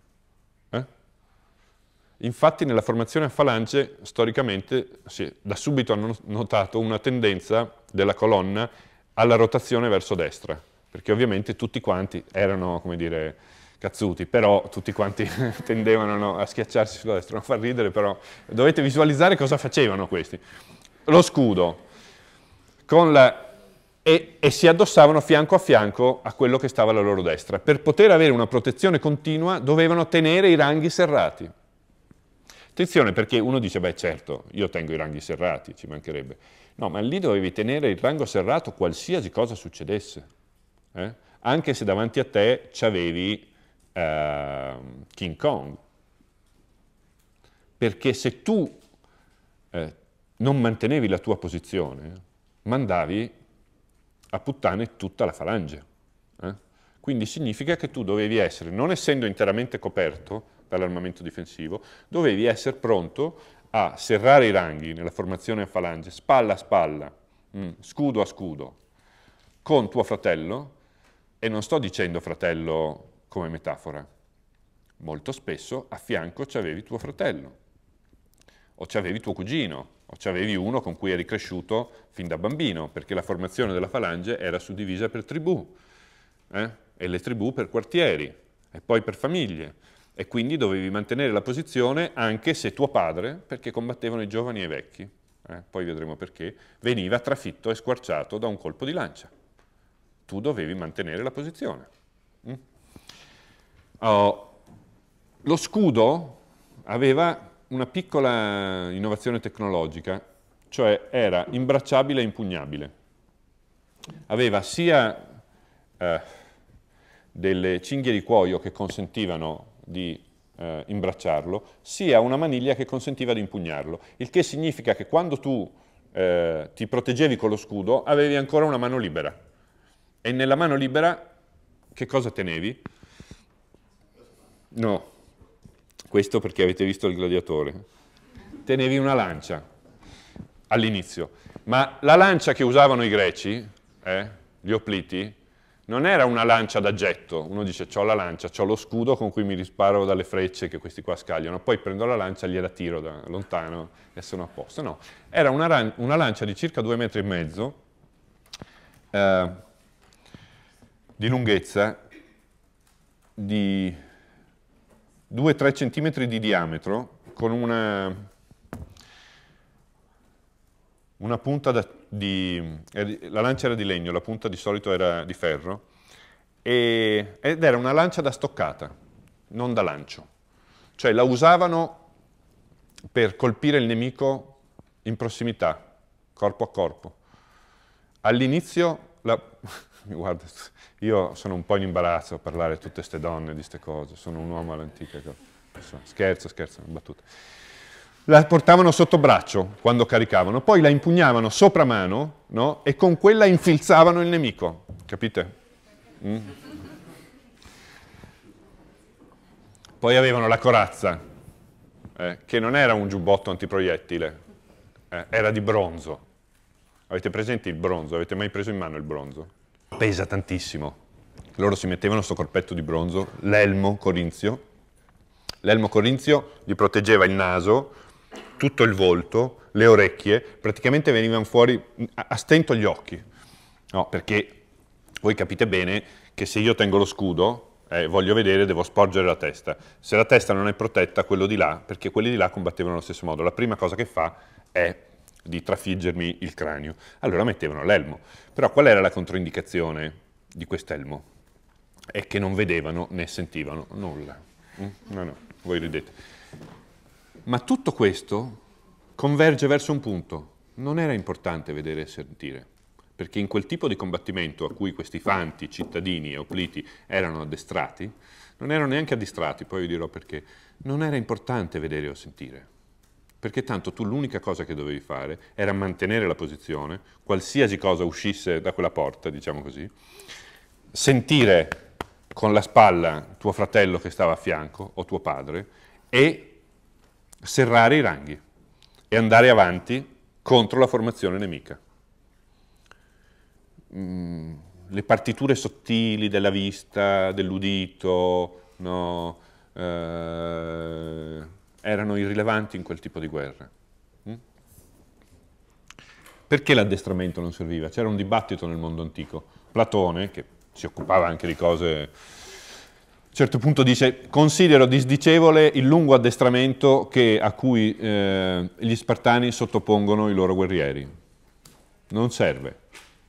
Infatti nella formazione a falange storicamente si è da subito hanno notato una tendenza della colonna alla rotazione verso destra, perché ovviamente tutti quanti erano, come dire, cazzuti, però tutti quanti tendevano a schiacciarsi sulla destra, non far ridere, però dovete visualizzare cosa facevano questi. Lo scudo, la, e, e si addossavano fianco a fianco a quello che stava alla loro destra. Per poter avere una protezione continua dovevano tenere i ranghi serrati, Attenzione perché uno dice, beh certo, io tengo i ranghi serrati, ci mancherebbe. No, ma lì dovevi tenere il rango serrato qualsiasi cosa succedesse, eh? anche se davanti a te c'avevi eh, King Kong. Perché se tu eh, non mantenevi la tua posizione, mandavi a puttane tutta la falange. Eh? Quindi significa che tu dovevi essere, non essendo interamente coperto, per l'armamento difensivo, dovevi essere pronto a serrare i ranghi nella formazione a falange, spalla a spalla, mm, scudo a scudo, con tuo fratello, e non sto dicendo fratello come metafora, molto spesso a fianco ci avevi tuo fratello, o ci avevi tuo cugino, o ci avevi uno con cui eri cresciuto fin da bambino, perché la formazione della falange era suddivisa per tribù, eh? e le tribù per quartieri, e poi per famiglie e quindi dovevi mantenere la posizione anche se tuo padre, perché combattevano i giovani e i vecchi, eh, poi vedremo perché, veniva trafitto e squarciato da un colpo di lancia. Tu dovevi mantenere la posizione. Mm? Oh, lo scudo aveva una piccola innovazione tecnologica, cioè era imbracciabile e impugnabile. Aveva sia eh, delle cinghie di cuoio che consentivano di eh, imbracciarlo, sia una maniglia che consentiva di impugnarlo, il che significa che quando tu eh, ti proteggevi con lo scudo avevi ancora una mano libera. E nella mano libera che cosa tenevi? No, questo perché avete visto il gladiatore. Tenevi una lancia all'inizio, ma la lancia che usavano i greci, eh, gli opliti, non era una lancia da getto, uno dice ho la lancia, ho lo scudo con cui mi risparo dalle frecce che questi qua scagliano, poi prendo la lancia, gliela tiro da lontano e sono a posto. No, era una, una lancia di circa due metri e mezzo eh, di lunghezza, di 2-3 centimetri di diametro, con una una punta da, di, la lancia era di legno, la punta di solito era di ferro, e, ed era una lancia da stoccata, non da lancio. Cioè la usavano per colpire il nemico in prossimità, corpo a corpo. All'inizio, la... guarda, io sono un po' in imbarazzo a parlare a tutte queste donne di queste cose, sono un uomo all'antica, scherzo, scherzo, una battuta la portavano sotto braccio quando caricavano, poi la impugnavano sopra mano no? e con quella infilzavano il nemico, capite? Mm. Poi avevano la corazza, eh, che non era un giubbotto antiproiettile, eh, era di bronzo. Avete presente il bronzo? Avete mai preso in mano il bronzo? Pesa tantissimo. Loro si mettevano sto corpetto di bronzo, l'elmo corinzio. L'elmo corinzio gli proteggeva il naso, tutto il volto, le orecchie, praticamente venivano fuori a stento gli occhi. No, perché voi capite bene che se io tengo lo scudo, eh, voglio vedere, devo sporgere la testa. Se la testa non è protetta, quello di là, perché quelli di là combattevano allo stesso modo, la prima cosa che fa è di trafiggermi il cranio. Allora mettevano l'elmo. Però qual era la controindicazione di quest'elmo? È che non vedevano né sentivano nulla. Mm? No, no, voi ridete. Ma tutto questo converge verso un punto. Non era importante vedere e sentire, perché in quel tipo di combattimento a cui questi fanti, cittadini e opliti erano addestrati, non erano neanche addestrati, poi vi dirò perché, non era importante vedere o sentire perché tanto tu l'unica cosa che dovevi fare era mantenere la posizione, qualsiasi cosa uscisse da quella porta, diciamo così, sentire con la spalla tuo fratello che stava a fianco o tuo padre e serrare i ranghi e andare avanti contro la formazione nemica. Mm, le partiture sottili della vista, dell'udito, no, eh, erano irrilevanti in quel tipo di guerra. Mm? Perché l'addestramento non serviva? C'era un dibattito nel mondo antico. Platone, che si occupava anche di cose a un certo punto dice considero disdicevole il lungo addestramento che, a cui eh, gli spartani sottopongono i loro guerrieri. Non serve.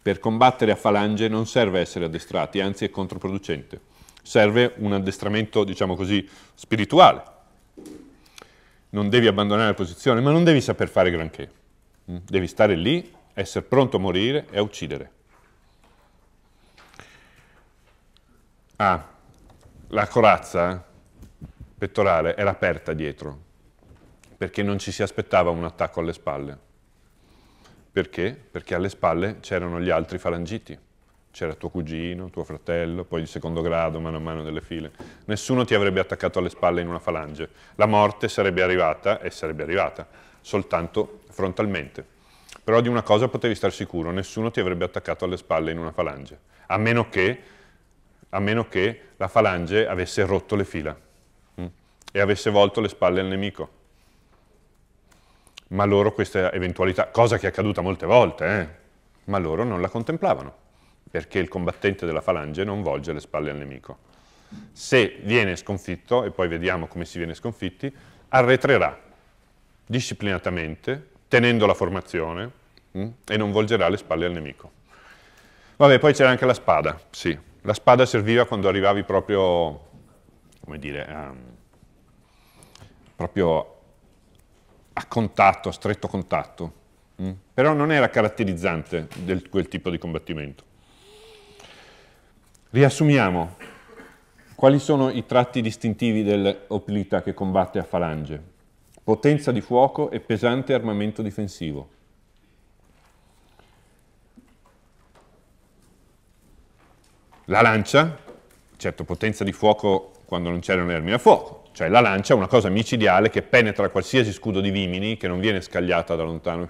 Per combattere a falange non serve essere addestrati, anzi è controproducente. Serve un addestramento, diciamo così, spirituale. Non devi abbandonare la posizione, ma non devi saper fare granché. Mm? Devi stare lì, essere pronto a morire e a uccidere. Ah, la corazza pettorale era aperta dietro, perché non ci si aspettava un attacco alle spalle. Perché? Perché alle spalle c'erano gli altri falangiti. C'era tuo cugino, tuo fratello, poi il secondo grado, mano a mano delle file. Nessuno ti avrebbe attaccato alle spalle in una falange. La morte sarebbe arrivata, e sarebbe arrivata, soltanto frontalmente. Però di una cosa potevi star sicuro, nessuno ti avrebbe attaccato alle spalle in una falange. A meno che a meno che la falange avesse rotto le fila mh? Mm, e avesse volto le spalle al nemico. Ma loro questa eventualità, cosa che è accaduta molte volte, eh? ma loro non la contemplavano, perché il combattente della falange non volge le spalle al nemico. Se viene sconfitto, e poi vediamo come si viene sconfitti, arretrerà disciplinatamente, tenendo la formazione, mh? Mm, e non volgerà le spalle al nemico. Vabbè, poi c'era anche la spada, sì, la spada serviva quando arrivavi proprio, come dire, um, proprio a contatto, a stretto contatto, mm? però non era caratterizzante di quel tipo di combattimento. Riassumiamo, quali sono i tratti distintivi dell'oplita che combatte a falange? Potenza di fuoco e pesante armamento difensivo. la lancia, certo potenza di fuoco quando non c'erano le armi da fuoco, cioè la lancia è una cosa micidiale che penetra qualsiasi scudo di vimini, che non viene scagliata da lontano,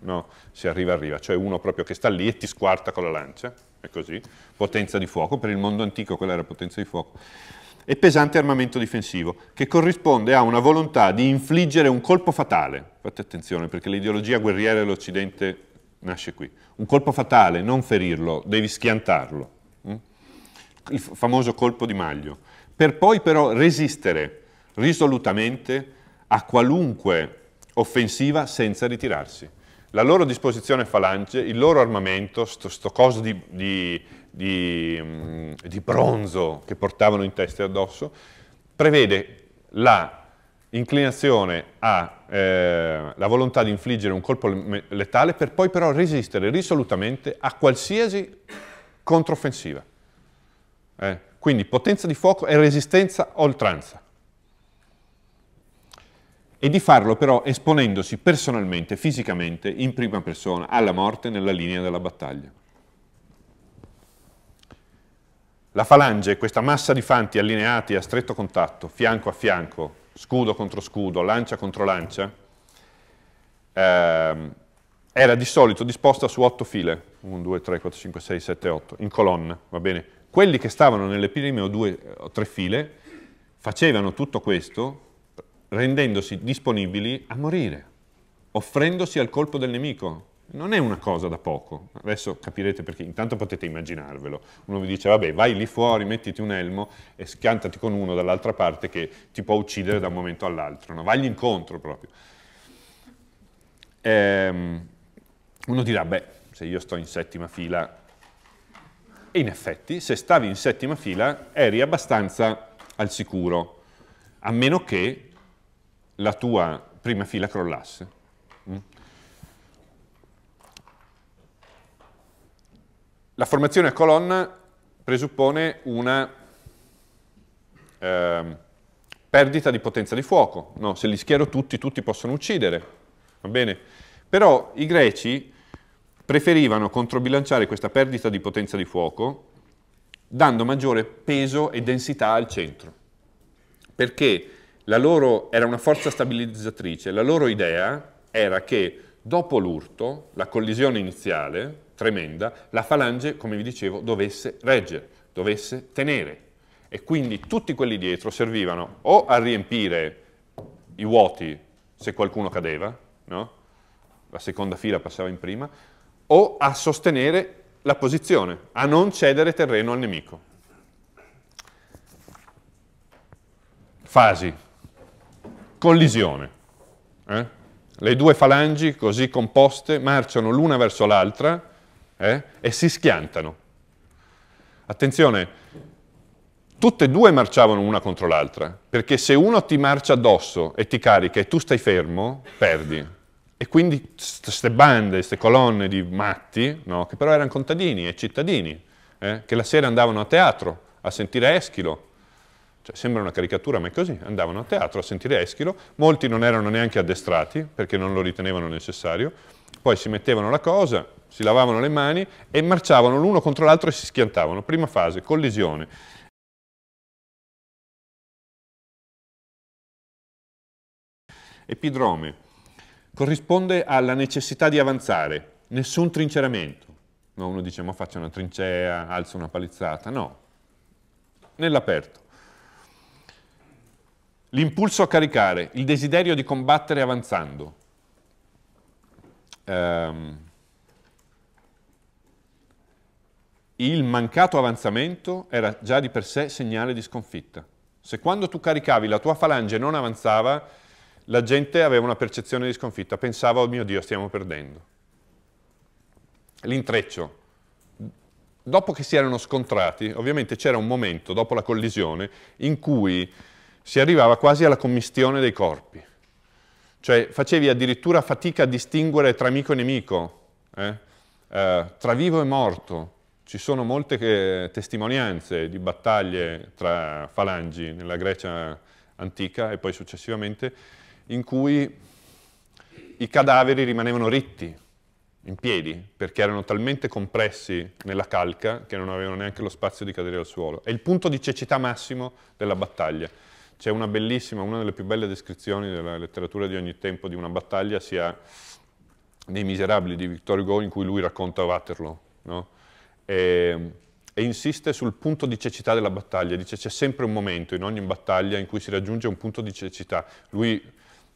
no, se arriva arriva, cioè uno proprio che sta lì e ti squarta con la lancia, è così, potenza di fuoco, per il mondo antico quella era potenza di fuoco, e pesante armamento difensivo, che corrisponde a una volontà di infliggere un colpo fatale, fate attenzione perché l'ideologia guerriera dell'Occidente nasce qui, un colpo fatale, non ferirlo, devi schiantarlo, il famoso colpo di maglio, per poi però resistere risolutamente a qualunque offensiva senza ritirarsi. La loro disposizione falange, il loro armamento, sto, sto coso di, di, di, mm, di bronzo che portavano in testa e addosso, prevede la inclinazione ha eh, la volontà di infliggere un colpo letale per poi però resistere risolutamente a qualsiasi controffensiva. Eh? Quindi potenza di fuoco e resistenza oltranza. E di farlo però esponendosi personalmente, fisicamente, in prima persona, alla morte nella linea della battaglia. La falange, questa massa di fanti allineati a stretto contatto, fianco a fianco, scudo contro scudo, lancia contro lancia, ehm, era di solito disposta su otto file, 1, 2, 3, 4, 5, 6, 7, 8, in colonna, va bene? quelli che stavano nelle prime o due o tre file facevano tutto questo rendendosi disponibili a morire, offrendosi al colpo del nemico. Non è una cosa da poco, adesso capirete perché, intanto potete immaginarvelo. Uno vi dice, vabbè, vai lì fuori, mettiti un elmo e schiantati con uno dall'altra parte che ti può uccidere da un momento all'altro, no? vagli incontro proprio. Ehm, uno dirà, beh, se io sto in settima fila e in effetti, se stavi in settima fila, eri abbastanza al sicuro, a meno che la tua prima fila crollasse. Mm? La formazione a colonna presuppone una eh, perdita di potenza di fuoco. No, se li schiero tutti, tutti possono uccidere. Va bene? Però i greci preferivano controbilanciare questa perdita di potenza di fuoco dando maggiore peso e densità al centro, perché la loro, era una forza stabilizzatrice, la loro idea era che dopo l'urto, la collisione iniziale, tremenda, la falange, come vi dicevo, dovesse reggere, dovesse tenere. E quindi tutti quelli dietro servivano o a riempire i vuoti se qualcuno cadeva, no? la seconda fila passava in prima, o a sostenere la posizione, a non cedere terreno al nemico. Fasi, collisione. Eh? Le due falangi così composte marciano l'una verso l'altra eh? e si schiantano. Attenzione, tutte e due marciavano una contro l'altra, perché se uno ti marcia addosso e ti carica e tu stai fermo, perdi e quindi queste bande, queste colonne di matti, no, che però erano contadini e cittadini, eh, che la sera andavano a teatro a sentire Eschilo, cioè, sembra una caricatura ma è così, andavano a teatro a sentire Eschilo, molti non erano neanche addestrati perché non lo ritenevano necessario, poi si mettevano la cosa, si lavavano le mani e marciavano l'uno contro l'altro e si schiantavano, prima fase, collisione. Epidrome, corrisponde alla necessità di avanzare, nessun trinceramento. No, uno dice ma faccio una trincea, alzo una palizzata, no, nell'aperto. L'impulso a caricare, il desiderio di combattere avanzando. Um, il mancato avanzamento era già di per sé segnale di sconfitta. Se quando tu caricavi la tua falange non avanzava, la gente aveva una percezione di sconfitta, pensava, oh mio Dio, stiamo perdendo. L'intreccio. Dopo che si erano scontrati, ovviamente c'era un momento, dopo la collisione, in cui si arrivava quasi alla commistione dei corpi. Cioè facevi addirittura fatica a distinguere tra amico e nemico, eh? Eh, tra vivo e morto. Ci sono molte che, eh, testimonianze di battaglie tra falangi nella Grecia antica e poi successivamente in cui i cadaveri rimanevano ritti, in piedi, perché erano talmente compressi nella calca che non avevano neanche lo spazio di cadere al suolo. È il punto di cecità massimo della battaglia. C'è una bellissima, una delle più belle descrizioni della letteratura di ogni tempo di una battaglia, sia nei Miserabili di Victor Hugo, in cui lui racconta Waterloo, no? e, e insiste sul punto di cecità della battaglia. Dice c'è sempre un momento in ogni battaglia in cui si raggiunge un punto di cecità. Lui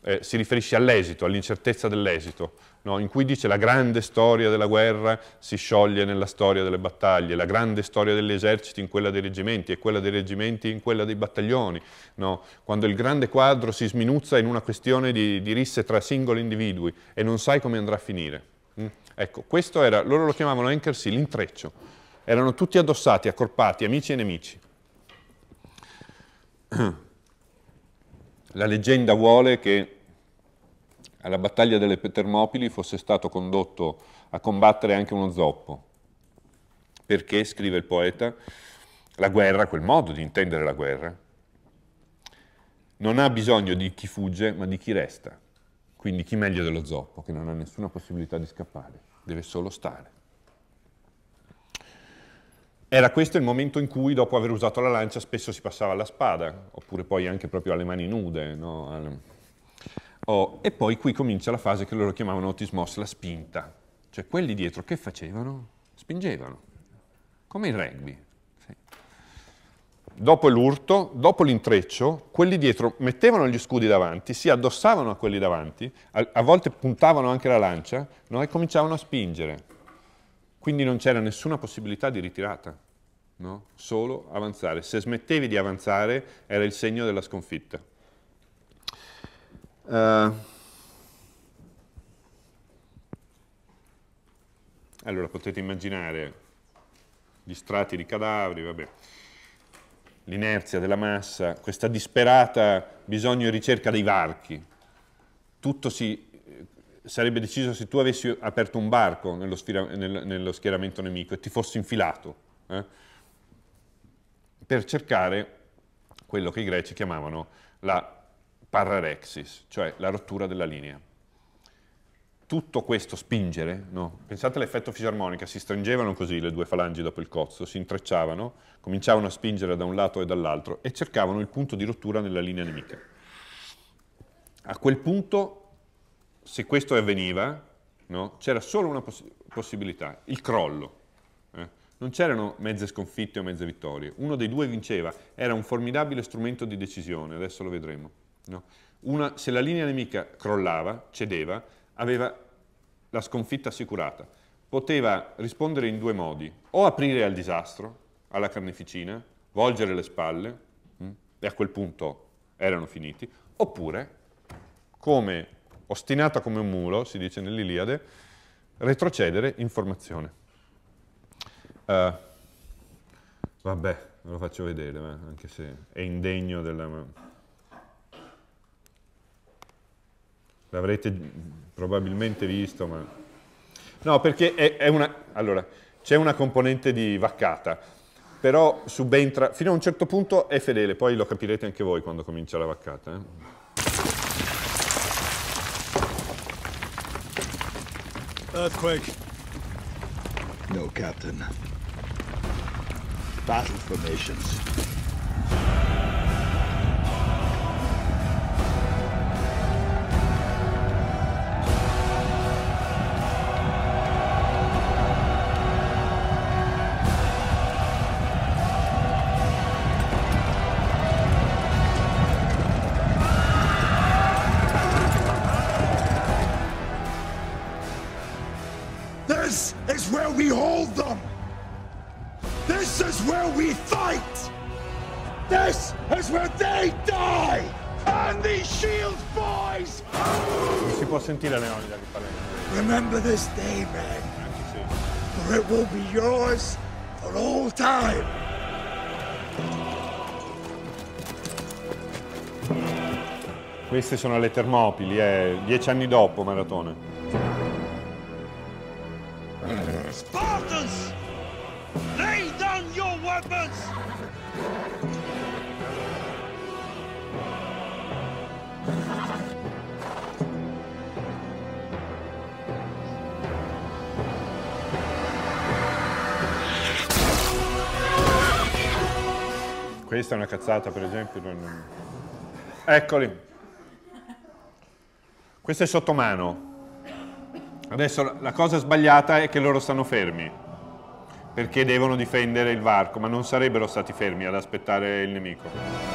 eh, si riferisce all'esito, all'incertezza dell'esito, no? in cui dice la grande storia della guerra si scioglie nella storia delle battaglie, la grande storia degli eserciti in quella dei reggimenti e quella dei reggimenti in quella dei battaglioni, no? quando il grande quadro si sminuzza in una questione di, di, risse tra singoli individui e non sai come andrà a finire. Mm? Ecco, questo era, loro lo chiamavano anchorsi, l'intreccio, erano tutti addossati, accorpati, amici e nemici. La leggenda vuole che alla battaglia delle Termopili fosse stato condotto a combattere anche uno zoppo. Perché, scrive il poeta, la guerra, quel modo di intendere la guerra, non ha bisogno di chi fugge, ma di chi resta. Quindi chi meglio dello zoppo, che non ha nessuna possibilità di scappare, deve solo stare. Era questo il momento in cui, dopo aver usato la lancia, spesso si passava alla spada, oppure poi anche proprio alle mani nude, no? Oh, e poi qui comincia la fase che loro chiamavano otismos, la spinta. Cioè quelli dietro che facevano? Spingevano, come il rugby. Sì. Dopo l'urto, dopo l'intreccio, quelli dietro mettevano gli scudi davanti, si addossavano a quelli davanti, a, a volte puntavano anche la lancia no? e cominciavano a spingere. Quindi non c'era nessuna possibilità di ritirata, no? solo avanzare. Se smettevi di avanzare era il segno della sconfitta. Uh, allora potete immaginare gli strati di cadaveri, vabbè, l'inerzia della massa, questa disperata bisogno e ricerca dei varchi. Tutto si, eh, sarebbe deciso se tu avessi aperto un barco nello, nello schieramento nemico e ti fossi infilato eh, per cercare quello che i greci chiamavano la pararexis, cioè la rottura della linea. Tutto questo spingere, no? pensate all'effetto fisarmonica, si stringevano così le due falangi dopo il cozzo, si intrecciavano, cominciavano a spingere da un lato e dall'altro e cercavano il punto di rottura nella linea nemica. A quel punto, se questo avveniva, no? c'era solo una poss possibilità, il crollo. Eh? Non c'erano mezze sconfitte o mezze vittorie, uno dei due vinceva, era un formidabile strumento di decisione, adesso lo vedremo. No? Una, se la linea nemica crollava, cedeva, aveva la sconfitta assicurata. Poteva rispondere in due modi, o aprire al disastro, alla carneficina, volgere le spalle, mh? Mm, e a quel punto erano finiti, oppure, come ostinata come un mulo, si dice nell'Iliade, retrocedere in formazione. Uh, vabbè, ve lo faccio vedere, anche se è indegno della l'avrete probabilmente visto, ma... No, perché è, è una... Allora, c'è una componente di vaccata, però subentra... Fino a un certo punto è fedele, poi lo capirete anche voi quando comincia la vaccata. Eh? Earthquake. No, Captain. Battle formations. queste sono le Termopili, è eh, dieci anni dopo maratona. Spartans, lay down your weapons! Questa è una cazzata per esempio. Eccoli. Questo è sottomano. Adesso la cosa sbagliata è che loro stanno fermi, perché devono difendere il varco, ma non sarebbero stati fermi ad aspettare il nemico.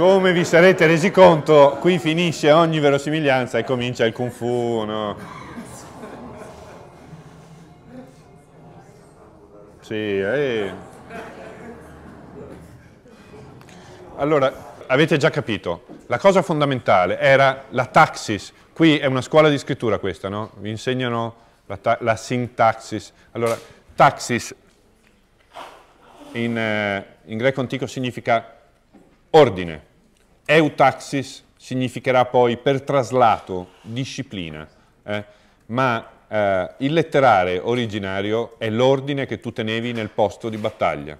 Come vi sarete resi conto, qui finisce ogni verosimiglianza e comincia il kung fu, no? Sì, eh. Allora, avete già capito, la cosa fondamentale era la taxis. Qui è una scuola di scrittura questa, no? Vi insegnano la, la syntaxis. Allora, taxis in, eh, in greco antico significa ordine. Eutaxis significherà poi per traslato, disciplina, eh? ma eh, il letterare originario è l'ordine che tu tenevi nel posto di battaglia,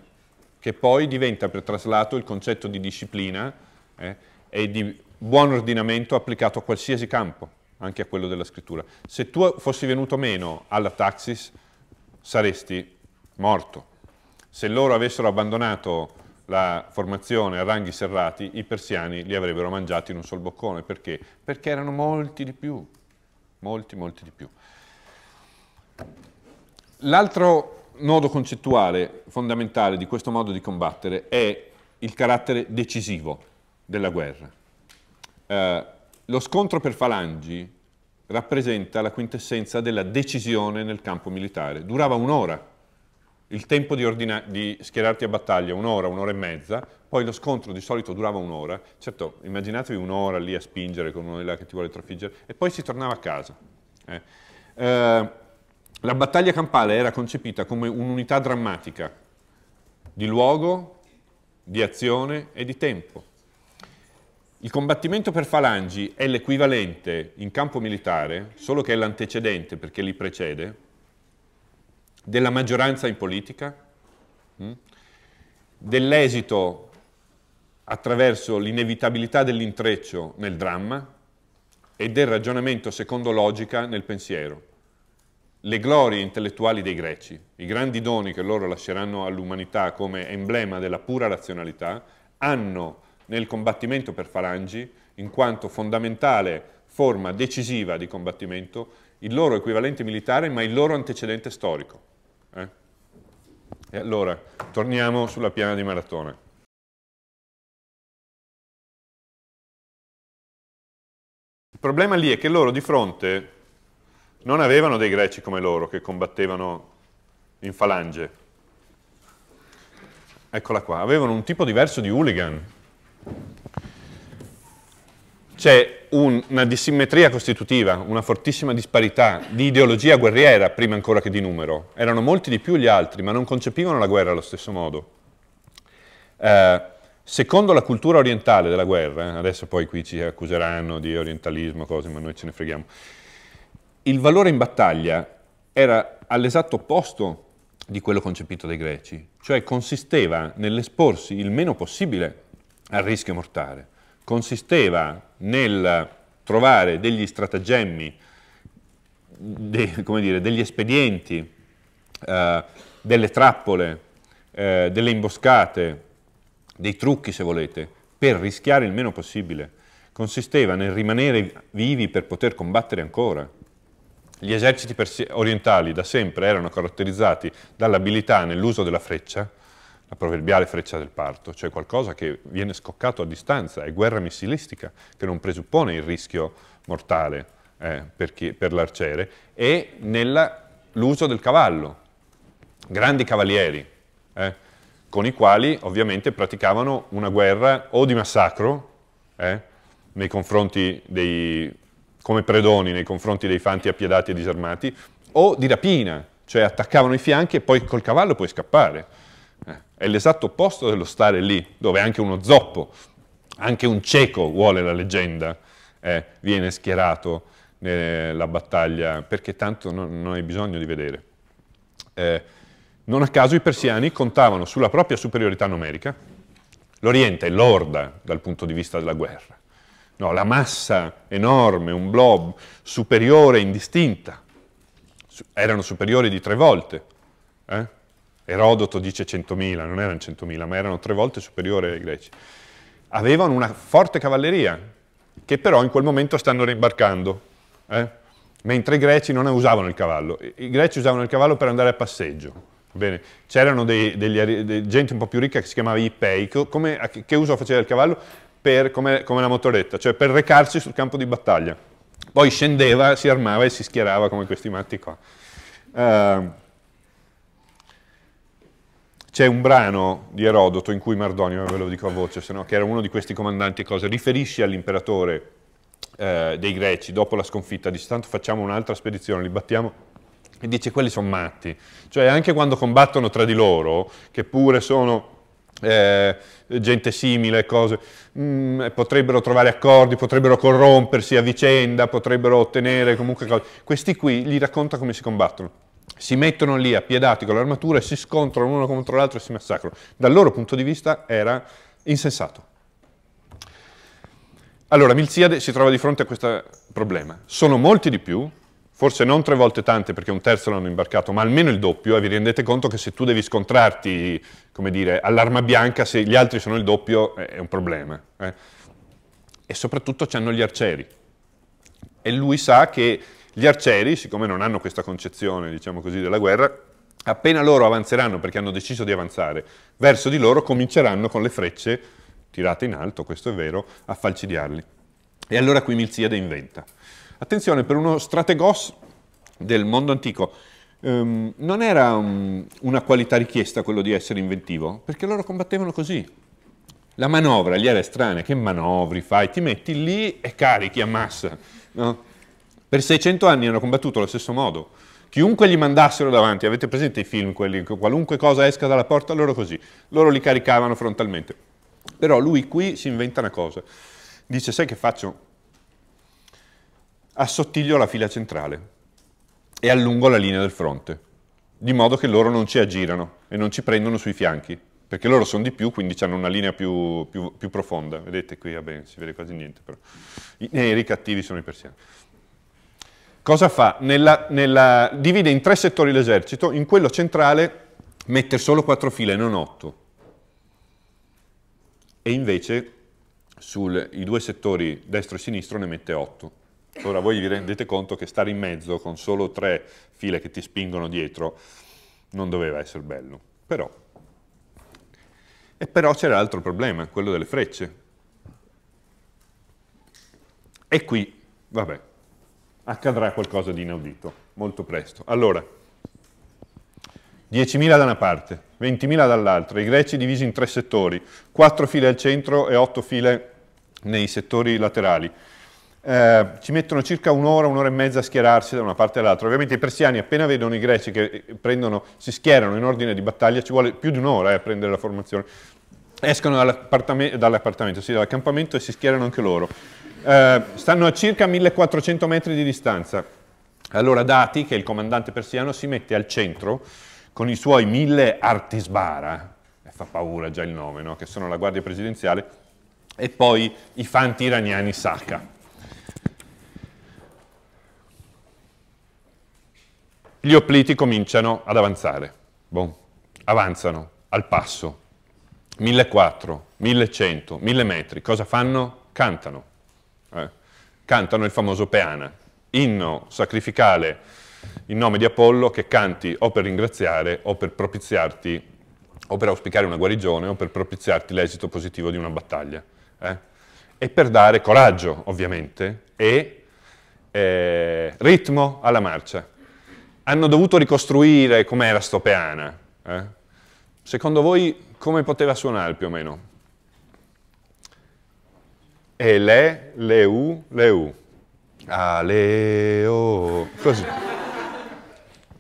che poi diventa per traslato il concetto di disciplina eh, e di buon ordinamento applicato a qualsiasi campo, anche a quello della scrittura. Se tu fossi venuto meno alla taxis saresti morto. Se loro avessero abbandonato la formazione a ranghi serrati, i persiani li avrebbero mangiati in un sol boccone. Perché? Perché erano molti di più, molti, molti di più. L'altro nodo concettuale fondamentale di questo modo di combattere è il carattere decisivo della guerra. Eh, lo scontro per falangi rappresenta la quintessenza della decisione nel campo militare. Durava un'ora il tempo di, di schierarti a battaglia, un'ora, un'ora e mezza, poi lo scontro di solito durava un'ora, certo immaginatevi un'ora lì a spingere con uno là che ti vuole trafiggere, e poi si tornava a casa. Eh. Eh, la battaglia campale era concepita come un'unità drammatica di luogo, di azione e di tempo. Il combattimento per falangi è l'equivalente in campo militare, solo che è l'antecedente perché li precede, della maggioranza in politica, mm, dell'esito attraverso l'inevitabilità dell'intreccio nel dramma e del ragionamento secondo logica nel pensiero. Le glorie intellettuali dei greci, i grandi doni che loro lasceranno all'umanità come emblema della pura razionalità, hanno nel combattimento per falangi, in quanto fondamentale forma decisiva di combattimento, il loro equivalente militare ma il loro antecedente storico. Eh? E allora, torniamo sulla piana di maratona. Il problema lì è che loro di fronte non avevano dei greci come loro che combattevano in falange. Eccola qua, avevano un tipo diverso di hooligan, c'è un, una dissimmetria costitutiva, una fortissima disparità di ideologia guerriera prima ancora che di numero. Erano molti di più gli altri, ma non concepivano la guerra allo stesso modo. Eh, secondo la cultura orientale della guerra, eh, adesso poi qui ci accuseranno di orientalismo, cose, ma noi ce ne freghiamo, il valore in battaglia era all'esatto opposto di quello concepito dai greci, cioè consisteva nell'esporsi il meno possibile al rischio mortale, consisteva nel trovare degli stratagemmi, de, dire, degli espedienti, eh, delle trappole, eh, delle imboscate, dei trucchi se volete, per rischiare il meno possibile. Consisteva nel rimanere vivi per poter combattere ancora. Gli eserciti orientali da sempre erano caratterizzati dall'abilità nell'uso della freccia, la proverbiale freccia del parto, cioè qualcosa che viene scoccato a distanza, è guerra missilistica che non presuppone il rischio mortale eh, per, chi, per l'arciere, e nell'uso del cavallo, grandi cavalieri, eh, con i quali ovviamente praticavano una guerra o di massacro eh, nei confronti dei, come predoni nei confronti dei fanti appiedati e disarmati, o di rapina, cioè attaccavano i fianchi e poi col cavallo puoi scappare. È l'esatto opposto dello stare lì, dove anche uno zoppo, anche un cieco vuole la leggenda, eh, viene schierato nella battaglia, perché tanto non, non hai bisogno di vedere. Eh, non a caso i persiani contavano sulla propria superiorità numerica, l'Oriente è lorda dal punto di vista della guerra, no, la massa enorme, un blob superiore, indistinta, erano superiori di tre volte, eh? Erodoto dice 100.000, non erano 100.000, ma erano tre volte superiori ai greci. Avevano una forte cavalleria, che però in quel momento stanno rimbarcando, eh? mentre i greci non usavano il cavallo. I greci usavano il cavallo per andare a passeggio. C'erano gente un po' più ricca che si chiamava Ipei, che, che uso faceva il cavallo? Per, come, come la motoretta, cioè per recarsi sul campo di battaglia. Poi scendeva, si armava e si schierava come questi matti qua. Uh, c'è un brano di Erodoto in cui Mardonio, ve lo dico a voce, sennò, che era uno di questi comandanti e riferisce all'imperatore eh, dei Greci dopo la sconfitta, dice tanto facciamo un'altra spedizione, li battiamo e dice quelli sono matti, cioè anche quando combattono tra di loro, che pure sono eh, gente simile, cose, mh, mm, potrebbero trovare accordi, potrebbero corrompersi a vicenda, potrebbero ottenere comunque cose, questi qui gli racconta come si combattono si mettono lì appiedati con l'armatura e si scontrano uno contro l'altro e si massacrano. Dal loro punto di vista era insensato. Allora, Milziade si trova di fronte a questo problema. Sono molti di più, forse non tre volte tante perché un terzo l'hanno imbarcato, ma almeno il doppio, e vi rendete conto che se tu devi scontrarti, come dire, all'arma bianca, se gli altri sono il doppio, eh, è un problema. Eh? E soprattutto c'hanno gli arcieri. E lui sa che gli arcieri, siccome non hanno questa concezione, diciamo così, della guerra, appena loro avanzeranno, perché hanno deciso di avanzare, verso di loro cominceranno con le frecce tirate in alto, questo è vero, a falcidiarli. E allora qui Milziade inventa. Attenzione, per uno strategos del mondo antico, ehm, non era um, una qualità richiesta quello di essere inventivo, perché loro combattevano così. La manovra gli era strana, che manovri fai? Ti metti lì e carichi a massa. No? Per 600 anni hanno combattuto allo stesso modo. Chiunque gli mandassero davanti, avete presente i film, quelli, qualunque cosa esca dalla porta, loro così, loro li caricavano frontalmente. Però lui qui si inventa una cosa, dice sai che faccio? Assottiglio la fila centrale e allungo la linea del fronte, di modo che loro non ci aggirano e non ci prendono sui fianchi, perché loro sono di più, quindi hanno una linea più, più, più profonda. Vedete qui, vabbè, si vede quasi niente però. I neri cattivi sono i persiani. Cosa fa? Nella, nella, divide in tre settori l'esercito, in quello centrale mette solo quattro file, non otto. E invece sui due settori destro e sinistro ne mette otto. Ora voi vi rendete conto che stare in mezzo con solo tre file che ti spingono dietro non doveva essere bello, però. però c'era l'altro problema, quello delle frecce. E qui, vabbè, accadrà qualcosa di inaudito, molto presto. Allora, 10.000 da una parte, 20.000 dall'altra, i greci divisi in tre settori, quattro file al centro e otto file nei settori laterali. Eh, ci mettono circa un'ora, un'ora e mezza a schierarsi da una parte all'altra. Ovviamente i persiani appena vedono i greci che eh, prendono, si schierano in ordine di battaglia, ci vuole più di un'ora eh, a prendere la formazione. Escono dall'appartamento, dall sì, dall'accampamento e si schierano anche loro. Eh, stanno a circa 1400 metri di distanza. Allora Dati, che è il comandante persiano, si mette al centro con i suoi mille artisbara, eh, fa paura già il nome, no? che sono la guardia presidenziale, e poi i fanti iraniani Saka. Gli opliti cominciano ad avanzare, bon. avanzano al passo, 1400, 1100, 1000 metri, cosa fanno? Cantano. Eh. cantano il famoso Peana, inno sacrificale in nome di Apollo che canti o per ringraziare o per propiziarti, o per auspicare una guarigione o per propiziarti l'esito positivo di una battaglia. Eh? E per dare coraggio, ovviamente, e eh, ritmo alla marcia. Hanno dovuto ricostruire com'era sto Peana. Eh. Secondo voi come poteva suonare più o meno? e le, le u, le u. Aleo, così.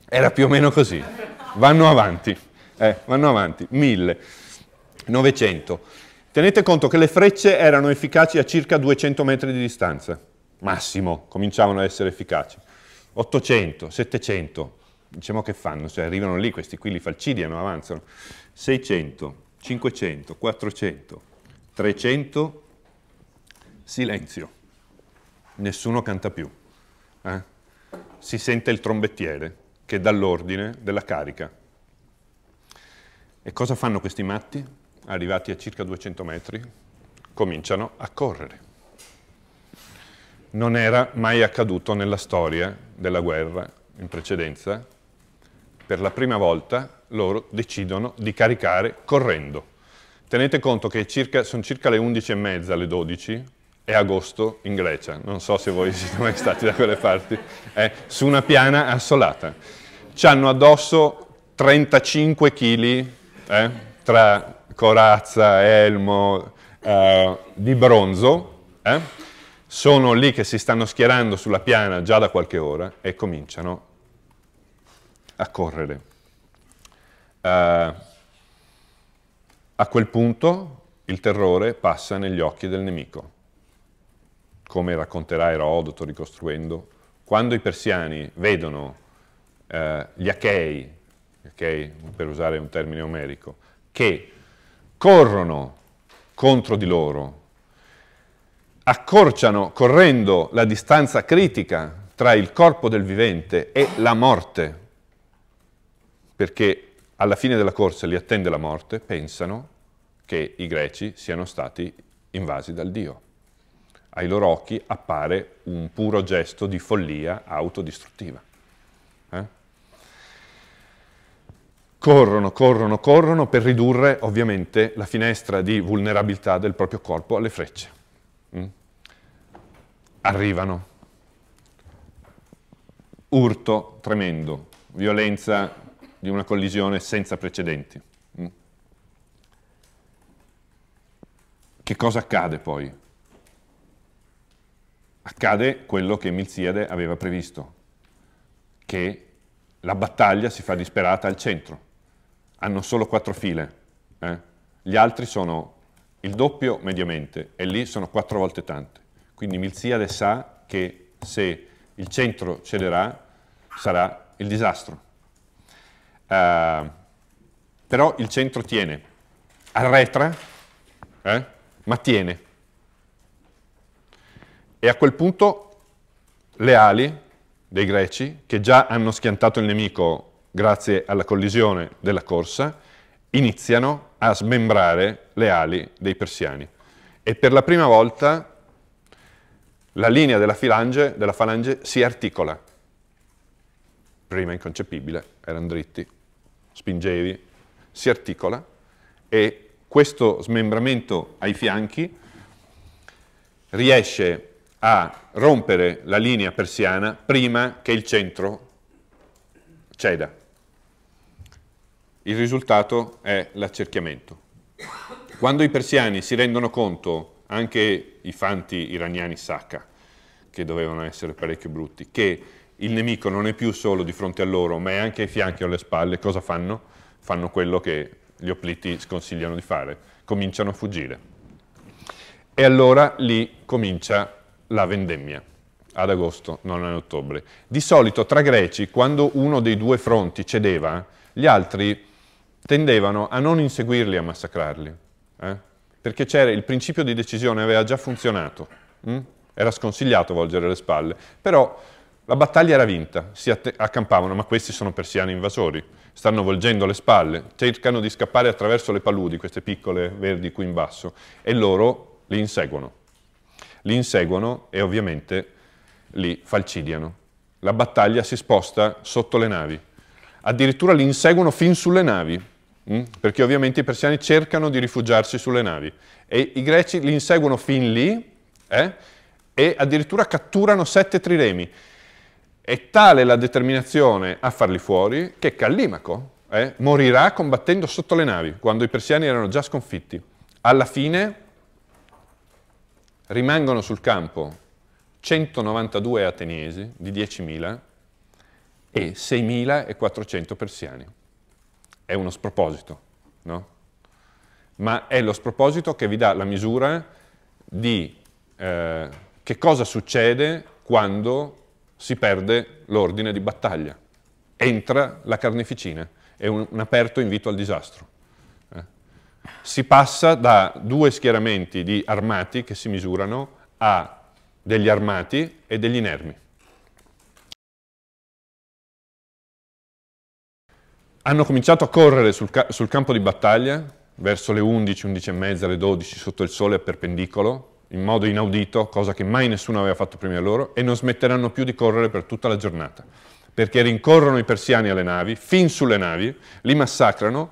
Era più o meno così. Vanno avanti, eh, vanno avanti. 1000, 900. Tenete conto che le frecce erano efficaci a circa 200 metri di distanza, massimo, cominciavano ad essere efficaci. 800, 700, diciamo che fanno, cioè arrivano lì, questi qui li falcidiano, avanzano. 600, 500, 400, 300, silenzio, nessuno canta più. Eh? Si sente il trombettiere che dà l'ordine della carica. E cosa fanno questi matti? Arrivati a circa 200 metri, cominciano a correre. Non era mai accaduto nella storia della guerra in precedenza, per la prima volta loro decidono di caricare correndo. Tenete conto che circa, sono circa le 11 e mezza, le 12, è agosto in Grecia, non so se voi siete mai stati da quelle parti, è su una piana assolata. Ci hanno addosso 35 kg eh, tra corazza, elmo, eh, di bronzo, eh. sono lì che si stanno schierando sulla piana già da qualche ora e cominciano a correre. Eh, a quel punto il terrore passa negli occhi del nemico come racconterà Erodoto ricostruendo, quando i persiani vedono eh, gli achei, okay, per usare un termine omerico, che corrono contro di loro, accorciano correndo la distanza critica tra il corpo del vivente e la morte, perché alla fine della corsa li attende la morte, pensano che i greci siano stati invasi dal Dio ai loro occhi appare un puro gesto di follia autodistruttiva. Eh? Corrono, corrono, corrono per ridurre ovviamente la finestra di vulnerabilità del proprio corpo alle frecce. Mm? Arrivano. Urto tremendo, violenza di una collisione senza precedenti. Mm? Che cosa accade poi? accade quello che Milziade aveva previsto, che la battaglia si fa disperata al centro. Hanno solo quattro file, eh? gli altri sono il doppio mediamente e lì sono quattro volte tante. Quindi Milziade sa che se il centro cederà sarà il disastro. Uh, però il centro tiene, arretra, eh? ma tiene. E a quel punto le ali dei greci, che già hanno schiantato il nemico grazie alla collisione della corsa, iniziano a smembrare le ali dei persiani. E per la prima volta la linea della, filange, della falange si articola. Prima inconcepibile, erano dritti, spingevi, si articola e questo smembramento ai fianchi riesce a a rompere la linea persiana prima che il centro ceda. Il risultato è l'accerchiamento. Quando i persiani si rendono conto, anche i fanti iraniani sacca, che dovevano essere parecchio brutti, che il nemico non è più solo di fronte a loro, ma è anche ai fianchi o alle spalle, cosa fanno? Fanno quello che gli opliti sconsigliano di fare, cominciano a fuggire. E allora lì comincia la vendemmia ad agosto, non a ottobre. Di solito tra greci, quando uno dei due fronti cedeva, gli altri tendevano a non inseguirli, a massacrarli, eh? perché c'era il principio di decisione aveva già funzionato, mh? Mm? era sconsigliato volgere le spalle, però la battaglia era vinta, si accampavano, ma questi sono persiani invasori, stanno volgendo le spalle, cercano di scappare attraverso le paludi, queste piccole verdi qui in basso, e loro li inseguono li inseguono e ovviamente li falcidiano. La battaglia si sposta sotto le navi, addirittura li inseguono fin sulle navi, mm? perché ovviamente i persiani cercano di rifugiarsi sulle navi e i greci li inseguono fin lì eh, e addirittura catturano sette triremi. È tale la determinazione a farli fuori che Callimaco eh, morirà combattendo sotto le navi, quando i persiani erano già sconfitti. Alla fine rimangono sul campo 192 ateniesi di 10.000 e 6.400 persiani. È uno sproposito, no? Ma è lo sproposito che vi dà la misura di eh, che cosa succede quando si perde l'ordine di battaglia. Entra la carneficina, è un, un aperto invito al disastro si passa da due schieramenti di armati che si misurano a degli armati e degli inermi. Hanno cominciato a correre sul, ca sul campo di battaglia verso le 11, 11 e mezza, le 12 sotto il sole a perpendicolo, in modo inaudito, cosa che mai nessuno aveva fatto prima di loro, e non smetteranno più di correre per tutta la giornata, perché rincorrono i persiani alle navi, fin sulle navi, li massacrano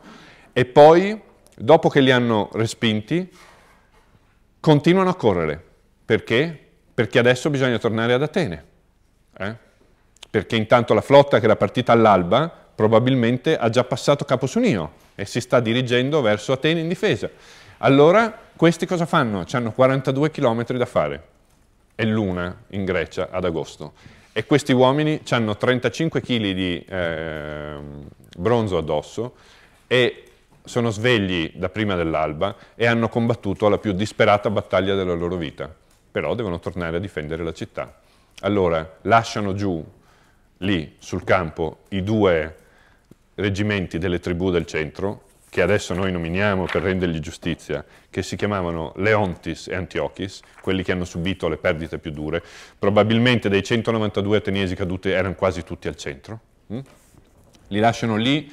e poi dopo che li hanno respinti, continuano a correre. Perché? Perché adesso bisogna tornare ad Atene. Eh? Perché intanto la flotta che era partita all'alba probabilmente ha già passato Caposunio e si sta dirigendo verso Atene in difesa. Allora, questi cosa fanno? C hanno 42 km da fare. È l'una in Grecia ad agosto. E questi uomini hanno 35 kg di eh, bronzo addosso e sono svegli da prima dell'alba e hanno combattuto la più disperata battaglia della loro vita, però devono tornare a difendere la città. Allora lasciano giù lì sul campo i due reggimenti delle tribù del centro, che adesso noi nominiamo per rendergli giustizia, che si chiamavano Leontis e Antiochis, quelli che hanno subito le perdite più dure, probabilmente dei 192 ateniesi caduti erano quasi tutti al centro, hm? li lasciano lì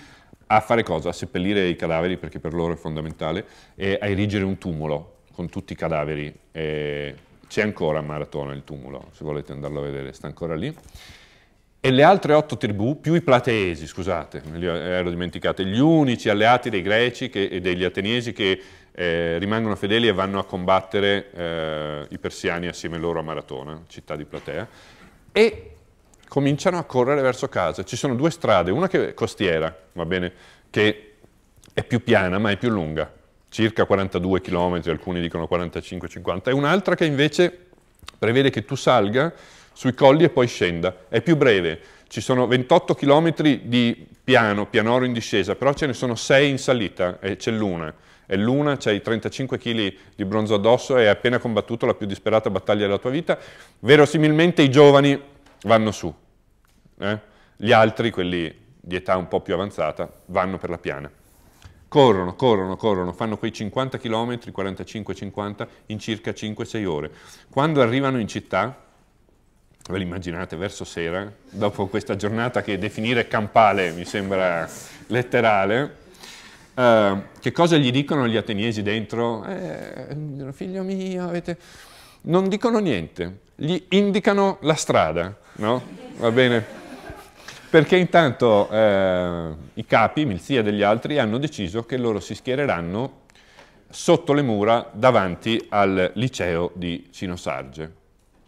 a fare cosa? A seppellire i cadaveri, perché per loro è fondamentale, e a erigere un tumulo con tutti i cadaveri. E c'è ancora a Maratona il tumulo, se volete andarlo a vedere, sta ancora lì. E le altre otto tribù, più i plateesi, scusate, me li eh, ero dimenticate, gli unici alleati dei greci che, e degli ateniesi che eh, rimangono fedeli e vanno a combattere eh, i persiani assieme loro a Maratona, città di Platea, e cominciano a correre verso casa. Ci sono due strade, una che è costiera, va bene, che è più piana ma è più lunga, circa 42 km, alcuni dicono 45-50, e un'altra che invece prevede che tu salga sui colli e poi scenda. È più breve, ci sono 28 km di piano, pianoro in discesa, però ce ne sono 6 in salita e c'è l'una. E l'una c'hai 35 kg di bronzo addosso e hai appena combattuto la più disperata battaglia della tua vita. Verosimilmente i giovani vanno su eh? gli altri, quelli di età un po' più avanzata, vanno per la piana. Corrono, corrono, corrono, fanno quei 50 km, 45-50, in circa 5-6 ore. Quando arrivano in città, ve l'immaginate verso sera, dopo questa giornata che definire campale mi sembra letterale, eh, che cosa gli dicono gli ateniesi dentro? Eh, figlio mio, avete... Non dicono niente, gli indicano la strada, no? Va bene? perché intanto eh, i capi, Milzia e degli altri, hanno deciso che loro si schiereranno sotto le mura davanti al liceo di Cinosarge,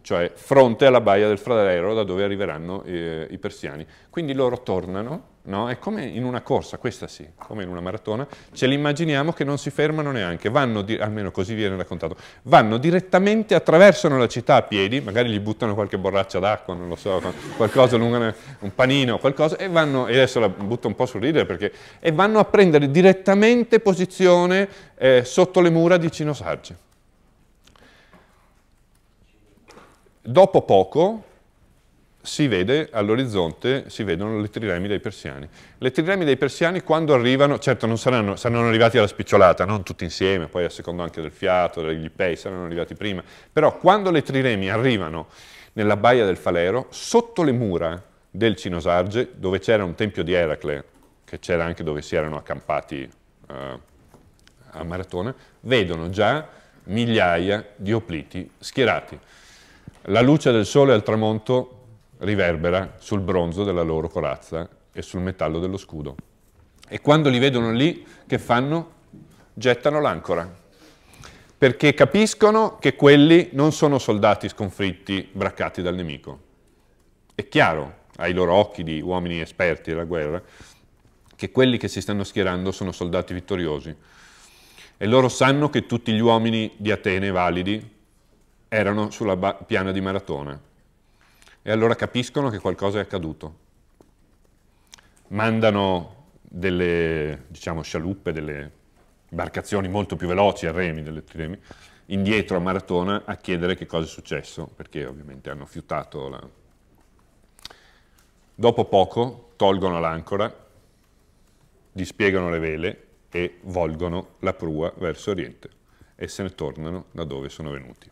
cioè fronte alla baia del Fradero da dove arriveranno eh, i persiani. Quindi loro tornano no? È come in una corsa, questa sì, come in una maratona, ce l'immaginiamo che non si fermano neanche, vanno, almeno così viene raccontato, vanno direttamente, attraversano la città a piedi, magari gli buttano qualche borraccia d'acqua, non lo so, qualcosa, un, panino, qualcosa, e vanno, e adesso la butto un po' sul ridere perché, e vanno a prendere direttamente posizione eh, sotto le mura di Cinosargi. Dopo poco, si vede all'orizzonte, si vedono le triremi dei persiani. Le triremi dei persiani quando arrivano, certo non saranno, saranno arrivati alla spicciolata, non tutti insieme, poi a secondo anche del fiato, degli pei, saranno arrivati prima, però quando le triremi arrivano nella baia del Falero, sotto le mura del Cinosarge, dove c'era un tempio di Eracle, che c'era anche dove si erano accampati eh, a Maratona, vedono già migliaia di opliti schierati. La luce del sole al tramonto riverbera sul bronzo della loro corazza e sul metallo dello scudo. E quando li vedono lì, che fanno? Gettano l'ancora, perché capiscono che quelli non sono soldati sconfitti, braccati dal nemico. È chiaro ai loro occhi di uomini esperti della guerra che quelli che si stanno schierando sono soldati vittoriosi. E loro sanno che tutti gli uomini di Atene validi erano sulla piana di Maratona e allora capiscono che qualcosa è accaduto. Mandano delle, diciamo, scialuppe, delle imbarcazioni molto più veloci a remi, delle triremi, indietro a Maratona a chiedere che cosa è successo, perché ovviamente hanno fiutato la... Dopo poco tolgono l'ancora, dispiegano le vele e volgono la prua verso oriente e se ne tornano da dove sono venuti.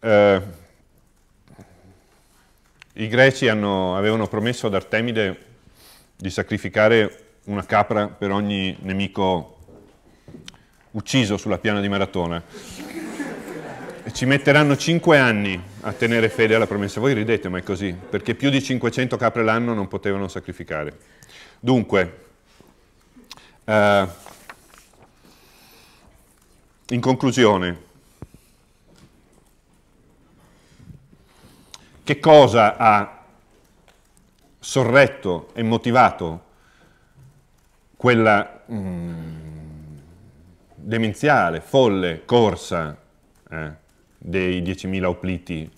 Eh, I greci hanno, avevano promesso ad Artemide di sacrificare una capra per ogni nemico ucciso sulla piana di Maratona. E ci metteranno 5 anni a tenere fede alla promessa. Voi ridete, ma è così, perché più di 500 capre l'anno non potevano sacrificare. Dunque, eh, in conclusione, Che cosa ha sorretto e motivato quella mm, demenziale, folle corsa eh, dei 10.000 opliti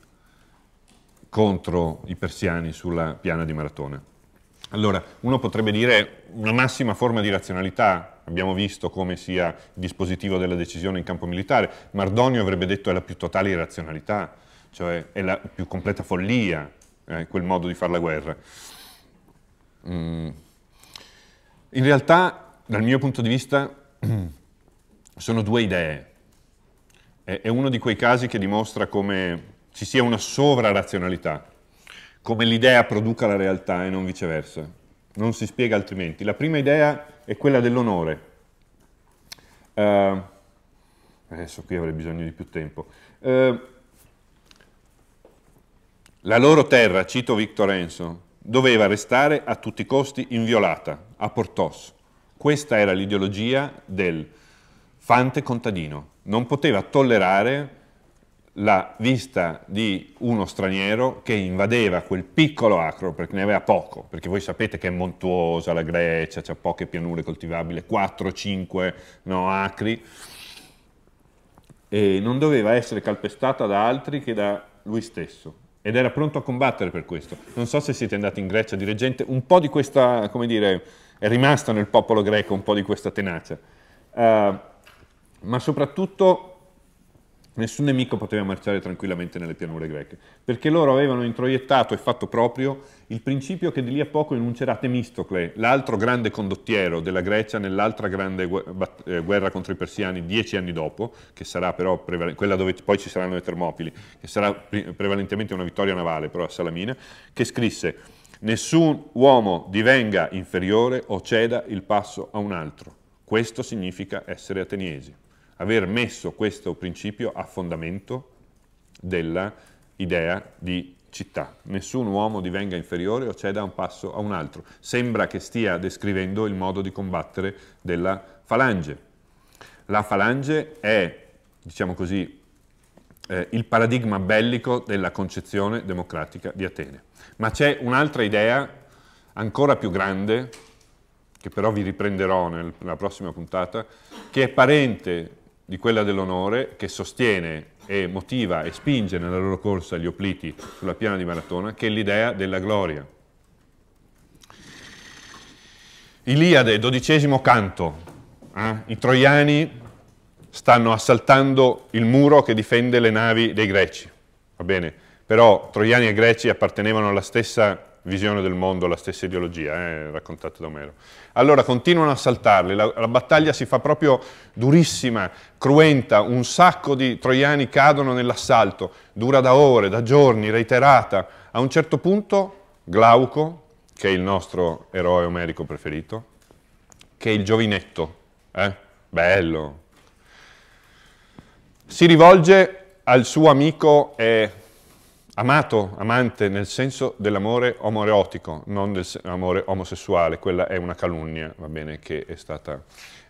contro i persiani sulla piana di Maratona? Allora, uno potrebbe dire una massima forma di razionalità, abbiamo visto come sia il dispositivo della decisione in campo militare, Mardonio avrebbe detto è la più totale irrazionalità, cioè è la più completa follia eh, quel modo di fare la guerra. Mm. In realtà, dal mio punto di vista, sono due idee. È, è uno di quei casi che dimostra come ci sia una sovrarazionalità, come l'idea produca la realtà e non viceversa. Non si spiega altrimenti. La prima idea è quella dell'onore. Uh, adesso qui avrei bisogno di più tempo. Uh, la loro terra, cito Victor Enso, doveva restare a tutti i costi inviolata, a Portos. Questa era l'ideologia del fante contadino. Non poteva tollerare la vista di uno straniero che invadeva quel piccolo acro, perché ne aveva poco, perché voi sapete che è montuosa la Grecia, c'è poche pianure coltivabili, 4-5 no, acri, e non doveva essere calpestata da altri che da lui stesso ed era pronto a combattere per questo. Non so se siete andati in Grecia di gente, un po' di questa, come dire, è rimasta nel popolo greco un po' di questa tenacia, uh, ma soprattutto nessun nemico poteva marciare tranquillamente nelle pianure greche, perché loro avevano introiettato e fatto proprio il principio che di lì a poco enuncerà Temistocle, l'altro grande condottiero della Grecia nell'altra grande eh, guerra contro i persiani dieci anni dopo, che sarà però quella dove poi ci saranno le Termopili, che sarà prevalentemente una vittoria navale però a Salamina, che scrisse «Nessun uomo divenga inferiore o ceda il passo a un altro, questo significa essere ateniesi» aver messo questo principio a fondamento dell'idea di città. Nessun uomo divenga inferiore o ceda un passo a un altro. Sembra che stia descrivendo il modo di combattere della falange. La falange è, diciamo così, eh, il paradigma bellico della concezione democratica di Atene. Ma c'è un'altra idea ancora più grande, che però vi riprenderò nel, nella prossima puntata, che è parente di quella dell'onore che sostiene e motiva e spinge nella loro corsa gli opliti sulla piana di Maratona, che è l'idea della gloria. Iliade, dodicesimo canto, eh? i troiani stanno assaltando il muro che difende le navi dei greci, va bene? Però troiani e greci appartenevano alla stessa visione del mondo, la stessa ideologia, eh, raccontata da Omero. Allora continuano a saltarli, la, la, battaglia si fa proprio durissima, cruenta, un sacco di troiani cadono nell'assalto, dura da ore, da giorni, reiterata. A un certo punto Glauco, che è il nostro eroe omerico preferito, che è il giovinetto, eh? bello, si rivolge al suo amico e amato, amante nel senso dell'amore omoerotico, non dell'amore omosessuale, quella è una calunnia, va bene, che è stata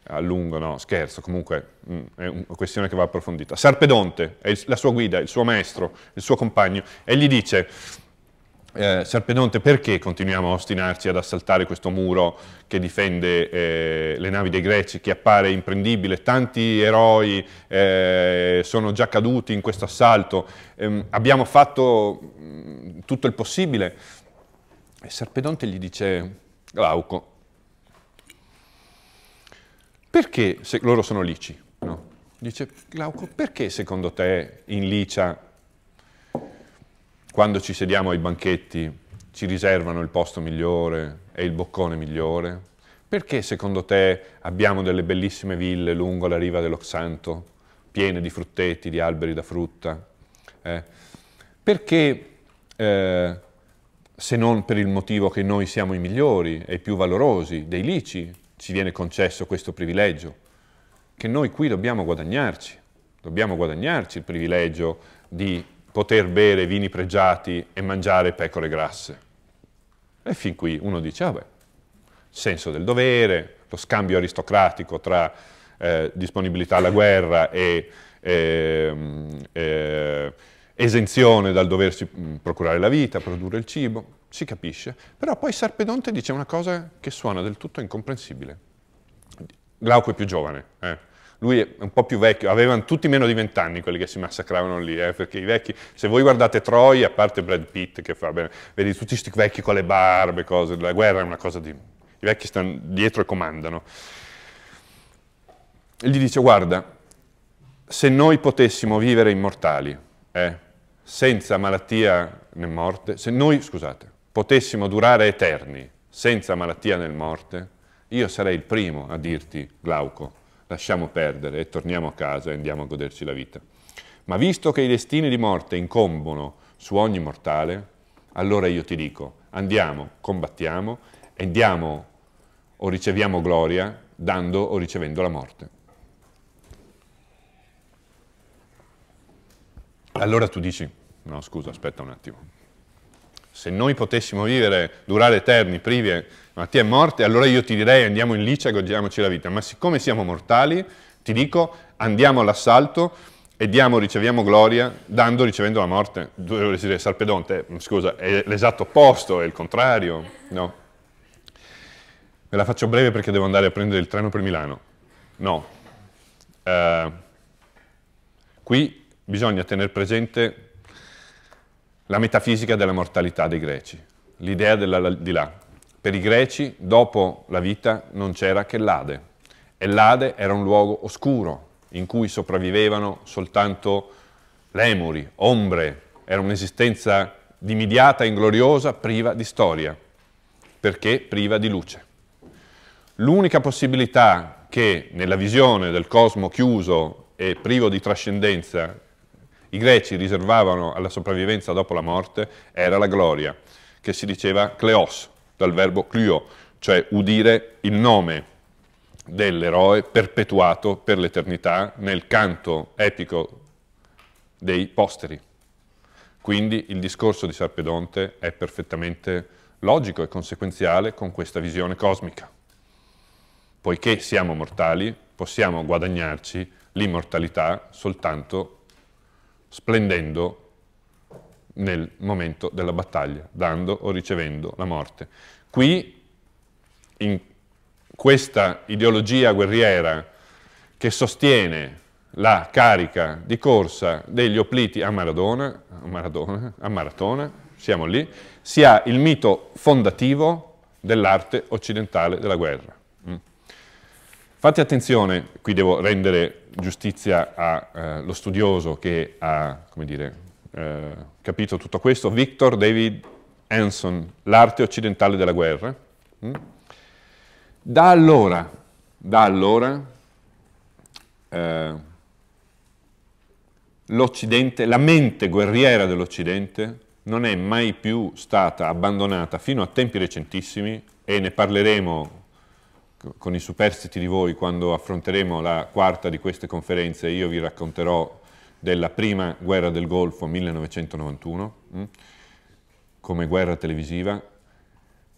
a lungo, no, scherzo, comunque mh, mm, è una questione che va approfondita. Sarpedonte è il, la sua guida, il suo maestro, il suo compagno, e gli dice eh, Serpedonte perché continuiamo a ostinarci ad assaltare questo muro che difende eh, le navi dei greci, che appare imprendibile, tanti eroi eh, sono già caduti in questo assalto, ehm, abbiamo fatto mm, tutto il possibile. E Serpedonte gli dice, Glauco, perché se loro sono lici? No. Dice, Glauco, perché secondo te in Licia quando ci sediamo ai banchetti ci riservano il posto migliore e il boccone migliore? Perché secondo te abbiamo delle bellissime ville lungo la riva dell'Oxanto, piene di frutteti, di alberi da frutta? Eh? Perché, eh, se non per il motivo che noi siamo i migliori e i più valorosi dei lici, ci viene concesso questo privilegio, che noi qui dobbiamo guadagnarci, dobbiamo guadagnarci il privilegio di poter bere vini pregiati e mangiare pecore grasse. E fin qui uno dice, vabbè, ah senso del dovere, lo scambio aristocratico tra eh, disponibilità alla guerra e eh, eh, esenzione dal doversi mm, procurare la vita, produrre il cibo, si capisce. Però poi Sarpedonte dice una cosa che suona del tutto incomprensibile. Glauco è più giovane, eh, lui è un po' più vecchio, avevano tutti meno di vent'anni quelli che si massacravano lì, eh, perché i vecchi, se voi guardate Troy, a parte Brad Pitt che fa bene, vedi tutti questi vecchi con le barbe, cose, la guerra è una cosa di... i vecchi stanno dietro e comandano. E gli dice, guarda, se noi potessimo vivere immortali, eh, senza malattia né morte, se noi, scusate, potessimo durare eterni, senza malattia né morte, io sarei il primo a dirti, Glauco, lasciamo perdere e torniamo a casa e andiamo a goderci la vita. Ma visto che i destini di morte incombono su ogni mortale, allora io ti dico, andiamo, combattiamo, e diamo o riceviamo gloria dando o ricevendo la morte. Allora tu dici, no scusa, aspetta un attimo se noi potessimo vivere, durare eterni, privi di malattie e morte, allora io ti direi andiamo in licia e godiamoci la vita, ma siccome siamo mortali, ti dico andiamo all'assalto e diamo, riceviamo gloria, dando, ricevendo la morte. Dovevo dire Sarpedonte, scusa, è l'esatto opposto, è il contrario, no? Ve la faccio breve perché devo andare a prendere il treno per Milano. No. Uh, qui bisogna tenere presente la metafisica della mortalità dei greci, l'idea di là. Per i greci, dopo la vita, non c'era che l'Ade, e l'Ade era un luogo oscuro, in cui sopravvivevano soltanto lemuri, ombre, era un'esistenza dimidiata, ingloriosa, priva di storia, perché priva di luce. L'unica possibilità che nella visione del cosmo chiuso e privo di trascendenza i greci riservavano alla sopravvivenza dopo la morte era la gloria, che si diceva kleos, dal verbo clio, cioè udire il nome dell'eroe perpetuato per l'eternità nel canto epico dei posteri. Quindi il discorso di Sarpedonte è perfettamente logico e conseguenziale con questa visione cosmica. Poiché siamo mortali, possiamo guadagnarci l'immortalità soltanto splendendo nel momento della battaglia, dando o ricevendo la morte. Qui, in questa ideologia guerriera che sostiene la carica di corsa degli opliti a Maradona, a, Maradona, a Maratona, siamo lì, si ha il mito fondativo dell'arte occidentale della guerra. Fate attenzione, qui devo rendere giustizia allo eh, studioso che ha dire, eh, capito tutto questo, Victor David Hanson, L'arte occidentale della guerra. Mm? Da allora, da allora eh, l'Occidente, la mente guerriera dell'Occidente non è mai più stata abbandonata fino a tempi recentissimi e ne parleremo con i superstiti di voi quando affronteremo la quarta di queste conferenze io vi racconterò della prima guerra del Golfo 1991 mm, come guerra televisiva,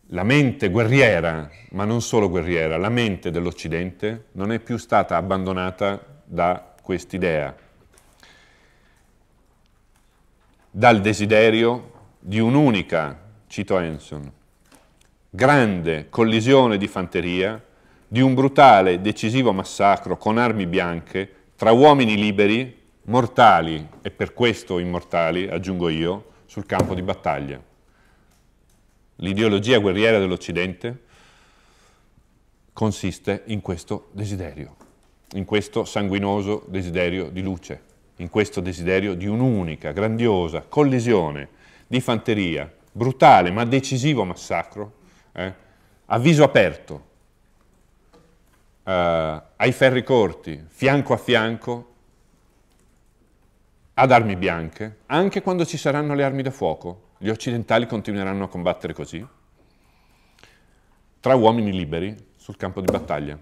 la mente guerriera, ma non solo guerriera, la mente dell'Occidente non è più stata abbandonata da quest'idea, dal desiderio di un'unica, cito Hanson, grande collisione di fanteria di un brutale, decisivo massacro con armi bianche tra uomini liberi, mortali e per questo immortali, aggiungo io, sul campo di battaglia. L'ideologia guerriera dell'Occidente consiste in questo desiderio, in questo sanguinoso desiderio di luce, in questo desiderio di un'unica, grandiosa collisione di fanteria, brutale ma decisivo massacro, eh, a viso aperto, eh, ai ferri corti, fianco a fianco, ad armi bianche, anche quando ci saranno le armi da fuoco. Gli occidentali continueranno a combattere così, tra uomini liberi, sul campo di battaglia.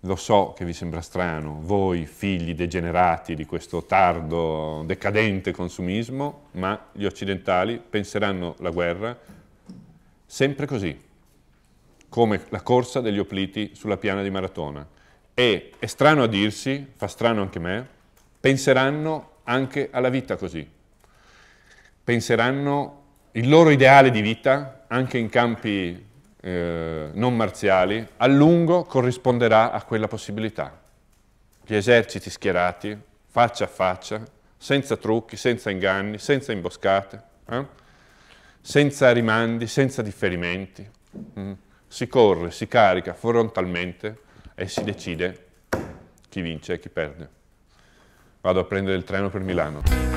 Lo so che vi sembra strano, voi figli degenerati di questo tardo, decadente consumismo, ma gli occidentali penseranno la guerra sempre così, come la corsa degli Opliti sulla piana di Maratona. E è strano a dirsi, fa strano anche me, penseranno anche alla vita così. Penseranno il loro ideale di vita, anche in campi eh, non marziali, a lungo corrisponderà a quella possibilità. Gli eserciti schierati, faccia a faccia, senza trucchi, senza inganni, senza imboscate, eh? senza rimandi, senza differimenti. Mm si corre, si carica frontalmente e si decide chi vince e chi perde. Vado a prendere il treno per Milano.